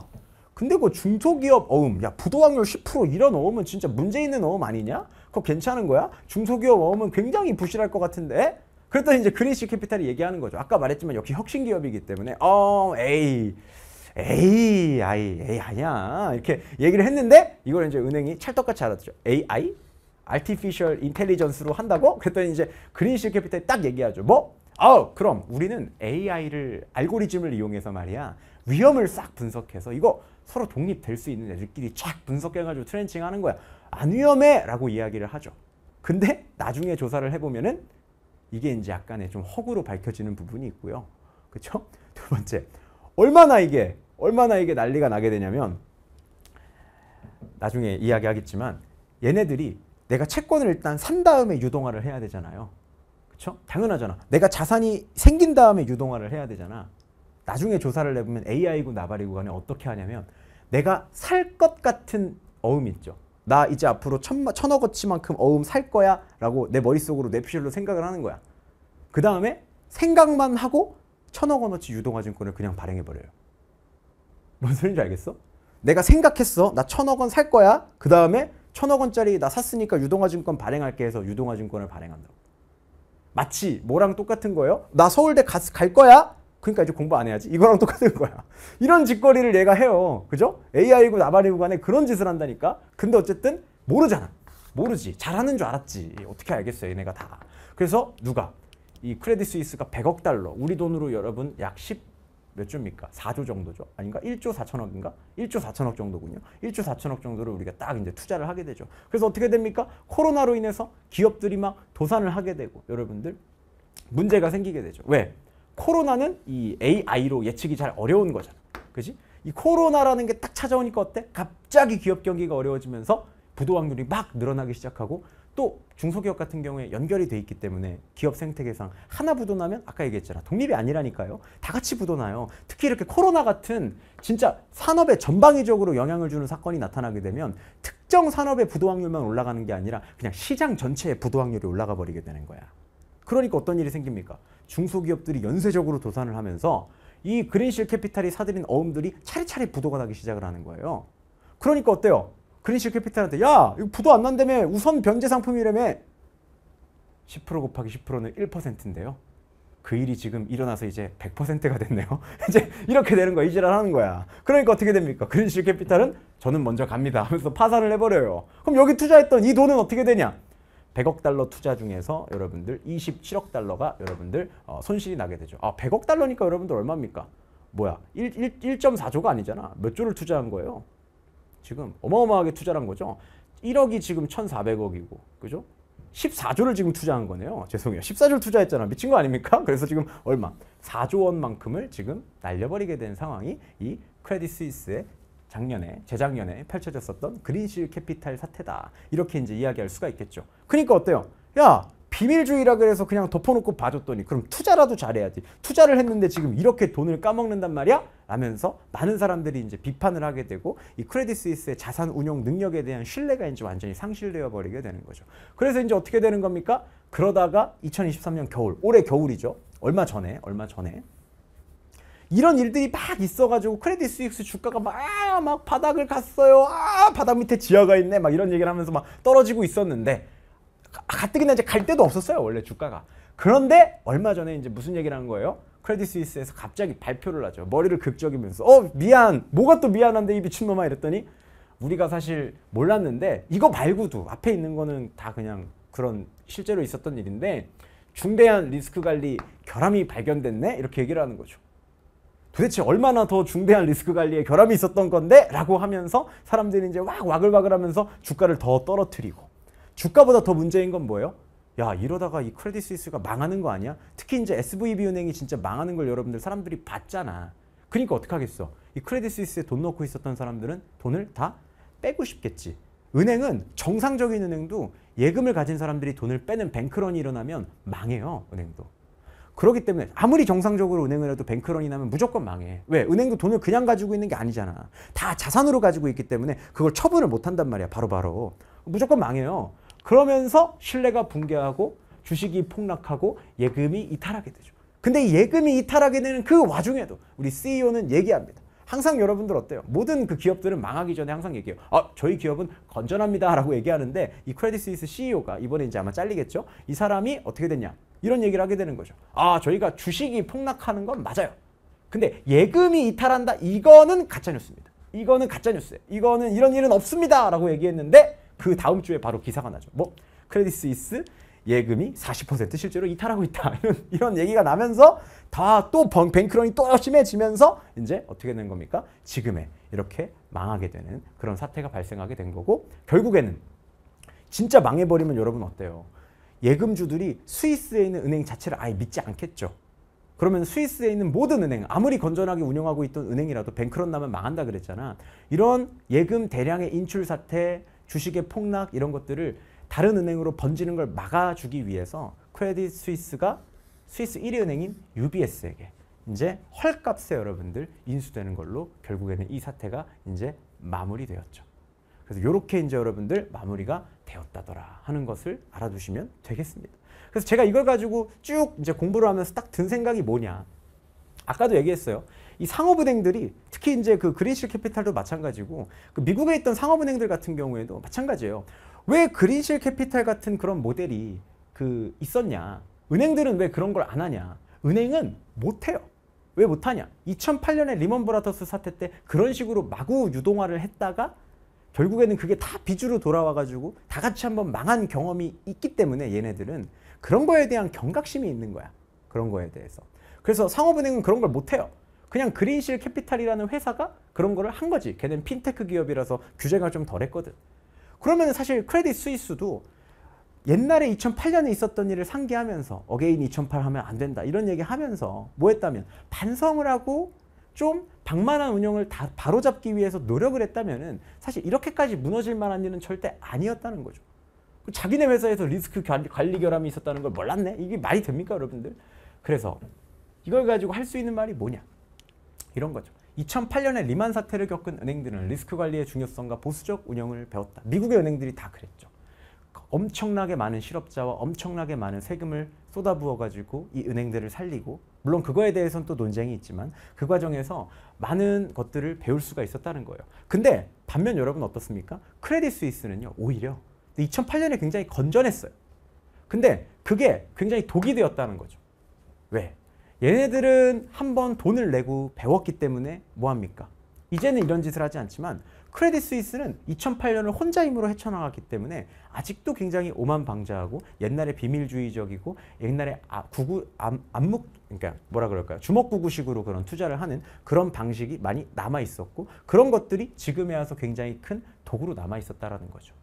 근데 그 중소기업 어음, 야 부도확률 10% 이런 어음은 진짜 문제 있는 어음 아니냐? 그거 괜찮은 거야? 중소기업 어음은 굉장히 부실할 것 같은데? 그랬더니 이제 그린시 캐피탈이 얘기하는 거죠. 아까 말했지만 역시 혁신기업이기 때문에 어 에이 에이 아이 에이 아니야 이렇게 얘기를 했는데 이걸 이제 은행이 찰떡같이 알아듣죠. AI? Artificial Intelligence로 한다고? 그랬더니 이제 그린시 캐피탈이 딱 얘기하죠. 뭐? 어 그럼 우리는 AI를 알고리즘을 이용해서 말이야 위험을 싹 분석해서 이거 서로 독립될 수 있는 애들끼리 쫙 분석해가지고 트렌칭 하는 거야. 안 위험해! 라고 이야기를 하죠. 근데 나중에 조사를 해보면은 이게 이제 약간의 좀 허구로 밝혀지는 부분이 있고요. 그쵸? 두 번째, 얼마나 이게, 얼마나 이게 난리가 나게 되냐면 나중에 이야기하겠지만 얘네들이 내가 채권을 일단 산 다음에 유동화를 해야 되잖아요. 그쵸? 당연하잖아. 내가 자산이 생긴 다음에 유동화를 해야 되잖아. 나중에 조사를 해보면 AI고 나발이고 간에 어떻게 하냐면 내가 살 것 같은 어음 있죠. 나 이제 앞으로 천마, 천억 어치만큼 어음 살 거야 라고 내 머릿속으로 뇌피셜로 생각을 하는 거야. 그 다음에 생각만 하고 천억 원어치 유동화증권을 그냥 발행해버려요. 뭔 소린지 알겠어? 내가 생각했어. 나 천억 원 살 거야. 그 다음에 천억 원짜리 나 샀으니까 유동화증권 발행할게 해서 유동화증권을 발행한다고. 마치 뭐랑 똑같은 거예요? 나 서울대 가, 갈 거야. 그러니까 이제 공부 안 해야지. 이거랑 똑같은 거야. 이런 짓거리를 얘가 해요. 그죠? AI고 나발이고 간에 그런 짓을 한다니까. 근데 어쨌든 모르잖아. 모르지. 잘하는 줄 알았지. 어떻게 알겠어요, 얘네가 다. 그래서 누가 이 크레딧 스위스가 100억 달러, 우리 돈으로 여러분 약 10몇 조입니까? 4조 정도죠. 아닌가? 1조 4천억인가? 1조 4천억 정도군요. 1조 4천억 정도를 우리가 딱 이제 투자를 하게 되죠. 그래서 어떻게 됩니까? 코로나로 인해서 기업들이 막 도산을 하게 되고 여러분들 문제가 생기게 되죠. 왜? 코로나는 이 AI로 예측이 잘 어려운 거잖아. 그지? 이 코로나라는 게 딱 찾아오니까 어때? 갑자기 기업 경기가 어려워지면서 부도 확률이 막 늘어나기 시작하고 또 중소기업 같은 경우에 연결이 돼 있기 때문에 기업 생태계상 하나 부도나면 아까 얘기했잖아 독립이 아니라니까요 다 같이 부도나요 특히 이렇게 코로나 같은 진짜 산업에 전방위적으로 영향을 주는 사건이 나타나게 되면 특정 산업의 부도 확률만 올라가는 게 아니라 그냥 시장 전체의 부도 확률이 올라가 버리게 되는 거야 그러니까 어떤 일이 생깁니까 중소기업들이 연쇄적으로 도산을 하면서 이 그린실 캐피탈이 사들인 어음들이 차례차례 부도가 나기 시작을 하는 거예요. 그러니까 어때요? 그린실 캐피탈한테 야 이거 부도 안 난다며 우선 변제 상품이라며 10% 곱하기 10%는 1%인데요. 그 일이 지금 일어나서 이제 100%가 됐네요. 이제 이렇게 되는 거야. 이질을 하는 거야. 그러니까 어떻게 됩니까? 그린실 캐피탈은 저는 먼저 갑니다 하면서 파산을 해버려요. 그럼 여기 투자했던 이 돈은 어떻게 되냐? 100억 달러 투자 중에서 여러분들 27억 달러가 여러분들 어, 손실이 나게 되죠. 아, 100억 달러니까 여러분들 얼마입니까? 뭐야? 1, 1, 1.4조가 아니잖아. 몇 조를 투자한 거예요? 지금 어마어마하게 투자한 거죠. 1억이 지금 1,400억이고. 그죠? 14조를 지금 투자한 거네요. 죄송해요. 14조를 투자했잖아. 미친 거 아닙니까? 그래서 지금 얼마? 4조 원만큼을 지금 날려버리게 된 상황이 이크레디 스위스의 작년에, 재작년에 펼쳐졌었던 그린실 캐피탈 사태다. 이렇게 이제 이야기할 수가 있겠죠. 그러니까 어때요? 야, 비밀주의라 그래서 그냥 덮어놓고 봐줬더니 그럼 투자라도 잘해야지. 투자를 했는데 지금 이렇게 돈을 까먹는단 말이야? 라면서 많은 사람들이 이제 비판을 하게 되고 이크레디 스위스의 자산 운용 능력에 대한 신뢰가 이제 완전히 상실되어 버리게 되는 거죠. 그래서 이제 어떻게 되는 겁니까? 그러다가 2023년 겨울, 올해 겨울이죠. 얼마 전에, 얼마 전에 이런 일들이 막 있어가지고 크레딧 스위스 주가가 막, 아, 막 바닥을 갔어요. 아, 바닥 밑에 지하가 있네. 막 이런 얘기를 하면서 막 떨어지고 있었는데 가뜩이나 이제 갈 데도 없었어요. 원래 주가가. 그런데 얼마 전에 이제 무슨 얘기를 한 거예요? 크레딧 스위스에서 갑자기 발표를 하죠. 머리를 극적이면서 어 미안 뭐가 또 미안한데 이 미친놈아 이랬더니 우리가 사실 몰랐는데 이거 말고도 앞에 있는 거는 다 그냥 그런 실제로 있었던 일인데 중대한 리스크 관리 결함이 발견됐네 이렇게 얘기를 하는 거죠. 도대체 얼마나 더 중대한 리스크 관리에 결함이 있었던 건데? 라고 하면서 사람들이 이제 막 와글와글 하면서 주가를 더 떨어뜨리고 주가보다 더 문제인 건 뭐예요? 야 이러다가 이 크레딧 스위스가 망하는 거 아니야? 특히 이제 SVB 은행이 진짜 망하는 걸 여러분들 사람들이 봤잖아. 그러니까 어떡하겠어. 이 크레딧 스위스에 돈 넣고 있었던 사람들은 돈을 다 빼고 싶겠지. 은행은 정상적인 은행도 예금을 가진 사람들이 돈을 빼는 뱅크런이 일어나면 망해요. 은행도. 그렇기 때문에 아무리 정상적으로 은행을 해도 뱅크런이 나면 무조건 망해. 왜? 은행도 돈을 그냥 가지고 있는 게 아니잖아. 다 자산으로 가지고 있기 때문에 그걸 처분을 못 한단 말이야. 바로바로. 바로. 무조건 망해요. 그러면서 신뢰가 붕괴하고 주식이 폭락하고 예금이 이탈하게 되죠. 근데 예금이 이탈하게 되는 그 와중에도 우리 CEO는 얘기합니다. 항상 여러분들 어때요? 모든 그 기업들은 망하기 전에 항상 얘기해요. 아, 저희 기업은 건전합니다라고 얘기하는데 이 크레딧 스위스 CEO가 이번에 이제 아마 잘리겠죠? 이 사람이 어떻게 됐냐? 이런 얘기를 하게 되는 거죠. 아, 저희가 주식이 폭락하는 건 맞아요. 근데 예금이 이탈한다? 이거는 가짜뉴스입니다. 이거는 가짜뉴스예요. 이거는 이런 일은 없습니다. 라고 얘기했는데 그 다음 주에 바로 기사가 나죠. 뭐크레디스이스 예금이 40% 실제로 이탈하고 있다. 이런, 이런 얘기가 나면서 다또 뱅크런이 또 심해지면서 이제 어떻게 된 겁니까? 지금에 이렇게 망하게 되는 그런 사태가 발생하게 된 거고 결국에는 진짜 망해버리면 여러분 어때요? 예금주들이 스위스에 있는 은행 자체를 아예 믿지 않겠죠. 그러면 스위스에 있는 모든 은행 아무리 건전하게 운영하고 있던 은행이라도 뱅크런 나면 망한다 그랬잖아. 이런 예금 대량의 인출 사태, 주식의 폭락 이런 것들을 다른 은행으로 번지는 걸 막아주기 위해서 크레딧 스위스가 스위스 1위 은행인 UBS에게 이제 헐값에 여러분들 인수되는 걸로 결국에는 이 사태가 이제 마무리되었죠. 그래서 이렇게 이제 여러분들 마무리가 되었다더라 하는 것을 알아두시면 되겠습니다. 그래서 제가 이걸 가지고 쭉 이제 공부를 하면서 딱 든 생각이 뭐냐. 아까도 얘기했어요. 이 상업은행들이 특히 이제 그 그린실 캐피탈도 마찬가지고 그 미국에 있던 상업은행들 같은 경우에도 마찬가지예요. 왜 그린실 캐피탈 같은 그런 모델이 그 있었냐. 은행들은 왜 그런 걸 안 하냐. 은행은 못해요. 왜 못하냐? 2008년에 리먼 브라더스 사태 때 그런 식으로 마구 유동화를 했다가 결국에는 그게 다빚으로 돌아와가지고 다 같이 한번 망한 경험이 있기 때문에 얘네들은 그런 거에 대한 경각심이 있는 거야. 그런 거에 대해서. 그래서 상업은행은 그런 걸 못해요. 그냥 그린실 캐피탈이라는 회사가 그런 거를 한 거지. 걔는 핀테크 기업이라서 규제가 좀 덜했거든. 그러면 사실 크레딧 스위스도 옛날에 2008년에 있었던 일을 상기하면서 어게인 2008 하면 안 된다 이런 얘기 하면서 뭐 했다면 반성을 하고 좀 방만한 운영을 다 바로잡기 위해서 노력을 했다면은 사실 이렇게까지 무너질 만한 일은 절대 아니었다는 거죠. 그 자기네 회사에서 리스크 관리 결함이 있었다는 걸 몰랐네? 이게 말이 됩니까, 여러분들? 그래서 이걸 가지고 할 수 있는 말이 뭐냐? 이런 거죠. 2008년에 리만 사태를 겪은 은행들은 리스크 관리의 중요성과 보수적 운영을 배웠다. 미국의 은행들이 다 그랬죠. 엄청나게 많은 실업자와 엄청나게 많은 세금을 쏟아부어 가지고 이 은행들을 살리고 물론 그거에 대해서는 또 논쟁이 있지만 그 과정에서 많은 것들을 배울 수가 있었다는 거예요. 근데 반면 여러분 어떻습니까? 크레딧 스위스는요. 오히려 2008년에 굉장히 건전했어요. 근데 그게 굉장히 독이 되었다는 거죠. 왜? 얘네들은 한 번 돈을 내고 배웠기 때문에 뭐합니까? 이제는 이런 짓을 하지 않지만 크레딧 스위스는 2008년을 혼자 힘으로 헤쳐나갔기 때문에 아직도 굉장히 오만방자하고 옛날에 비밀주의적이고 옛날에 아, 구구 암, 암묵 그러니까 뭐라 그럴까요? 주먹구구식으로 그런 투자를 하는 그런 방식이 많이 남아 있었고 그런 것들이 지금에 와서 굉장히 큰 도구로 남아 있었다라는 거죠.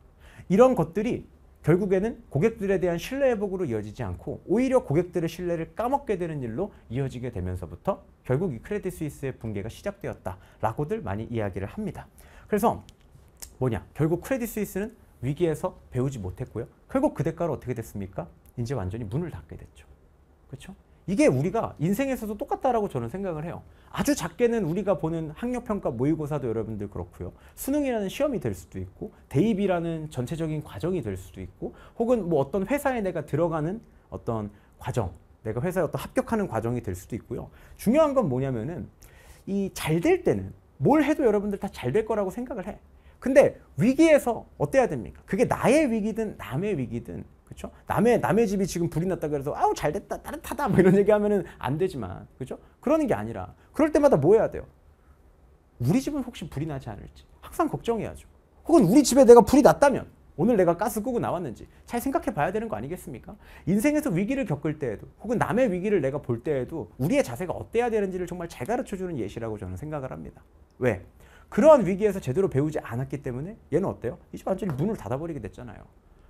이런 것들이 결국에는 고객들에 대한 신뢰 회복으로 이어지지 않고 오히려 고객들의 신뢰를 까먹게 되는 일로 이어지게 되면서부터 결국 이 크레딧 스위스의 붕괴가 시작되었다라고들 많이 이야기를 합니다. 그래서 뭐냐 결국 크레딧 스위스는 위기에서 배우지 못했고요. 결국 그 대가로 어떻게 됐습니까? 이제 완전히 문을 닫게 됐죠. 그렇죠? 이게 우리가 인생에서도 똑같다라고 저는 생각을 해요. 아주 작게는 우리가 보는 학력평가 모의고사도 여러분들 그렇고요. 수능이라는 시험이 될 수도 있고 대입이라는 전체적인 과정이 될 수도 있고 혹은 뭐 어떤 회사에 내가 들어가는 어떤 과정 내가 회사에 어떤 합격하는 과정이 될 수도 있고요. 중요한 건 뭐냐면은 이 잘 될 때는 뭘 해도 여러분들 다 잘 될 거라고 생각을 해. 근데 위기에서 어때야 됩니까? 그게 나의 위기든 남의 위기든 그렇 남의 남의 집이 지금 불이 났다 그래서 아우 잘 됐다 따뜻하다 뭐 이런 얘기 하면은 안 되지만 그렇죠? 그러는 게 아니라 그럴 때마다 뭐 해야 돼요? 우리 집은 혹시 불이 나지 않을지 항상 걱정해야죠. 혹은 우리 집에 내가 불이 났다면 오늘 내가 가스 끄고 나왔는지 잘 생각해 봐야 되는 거 아니겠습니까? 인생에서 위기를 겪을 때에도 혹은 남의 위기를 내가 볼 때에도 우리의 자세가 어때야 되는지를 정말 잘 가르쳐주는 예시라고 저는 생각을 합니다. 왜? 그러한 위기에서 제대로 배우지 않았기 때문에 얘는 어때요? 이제 완전히 문을 닫아버리게 됐잖아요.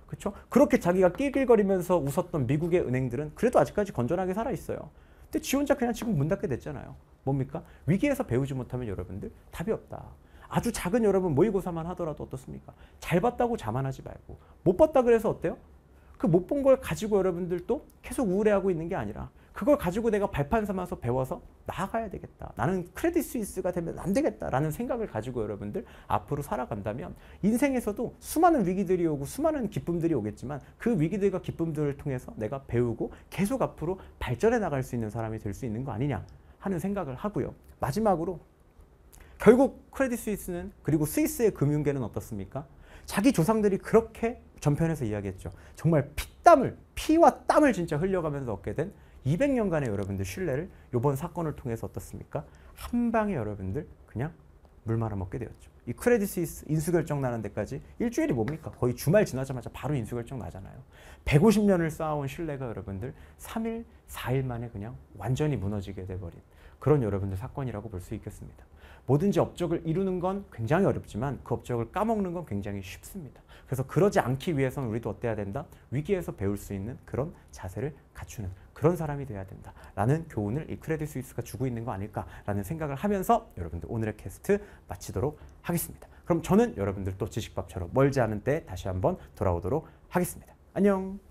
그렇죠? 그렇게 자기가 낄낄거리면서 웃었던 미국의 은행들은 그래도 아직까지 건전하게 살아있어요. 근데 지 혼자 그냥 지금 문 닫게 됐잖아요. 뭡니까? 위기에서 배우지 못하면 여러분들 답이 없다. 아주 작은 여러분 모의고사만 하더라도 어떻습니까? 잘 봤다고 자만하지 말고 못 봤다 그래서 어때요? 그 못 본 걸 가지고 여러분들 도 계속 우울해하고 있는 게 아니라 그걸 가지고 내가 발판 삼아서 배워서 나아가야 되겠다. 나는 크레딧 스위스가 되면 안 되겠다라는 생각을 가지고 여러분들 앞으로 살아간다면 인생에서도 수많은 위기들이 오고 수많은 기쁨들이 오겠지만 그 위기들과 기쁨들을 통해서 내가 배우고 계속 앞으로 발전해 나갈 수 있는 사람이 될 수 있는 거 아니냐 하는 생각을 하고요. 마지막으로 결국 크레딧 스위스는 그리고 스위스의 금융계는 어떻습니까? 자기 조상들이 그렇게 전편에서 이야기했죠. 정말 피땀을 피와 땀을 진짜 흘려가면서 얻게 된 200년간의 여러분들 신뢰를 이번 사건을 통해서 어떻습니까? 한 방에 여러분들 그냥 물 말아 먹게 되었죠. 이 크레딧 스위스 인수결정 나는 데까지 일주일이 뭡니까? 거의 주말 지나자마자 바로 인수결정 나잖아요. 150년을 쌓아온 신뢰가 여러분들 3일, 4일 만에 그냥 완전히 무너지게 돼버린 그런 여러분들 사건이라고 볼 수 있겠습니다. 뭐든지 업적을 이루는 건 굉장히 어렵지만 그 업적을 까먹는 건 굉장히 쉽습니다. 그래서 그러지 않기 위해서는 우리도 어때야 된다? 위기에서 배울 수 있는 그런 자세를 갖추는 그런 사람이 돼야 된다. 라는 교훈을 이 크레딧 스위스가 주고 있는 거 아닐까라는 생각을 하면서 여러분들 오늘의 캐스트 마치도록 하겠습니다. 그럼 저는 여러분들 또 지식밥처럼 멀지 않은 때 다시 한번 돌아오도록 하겠습니다. 안녕!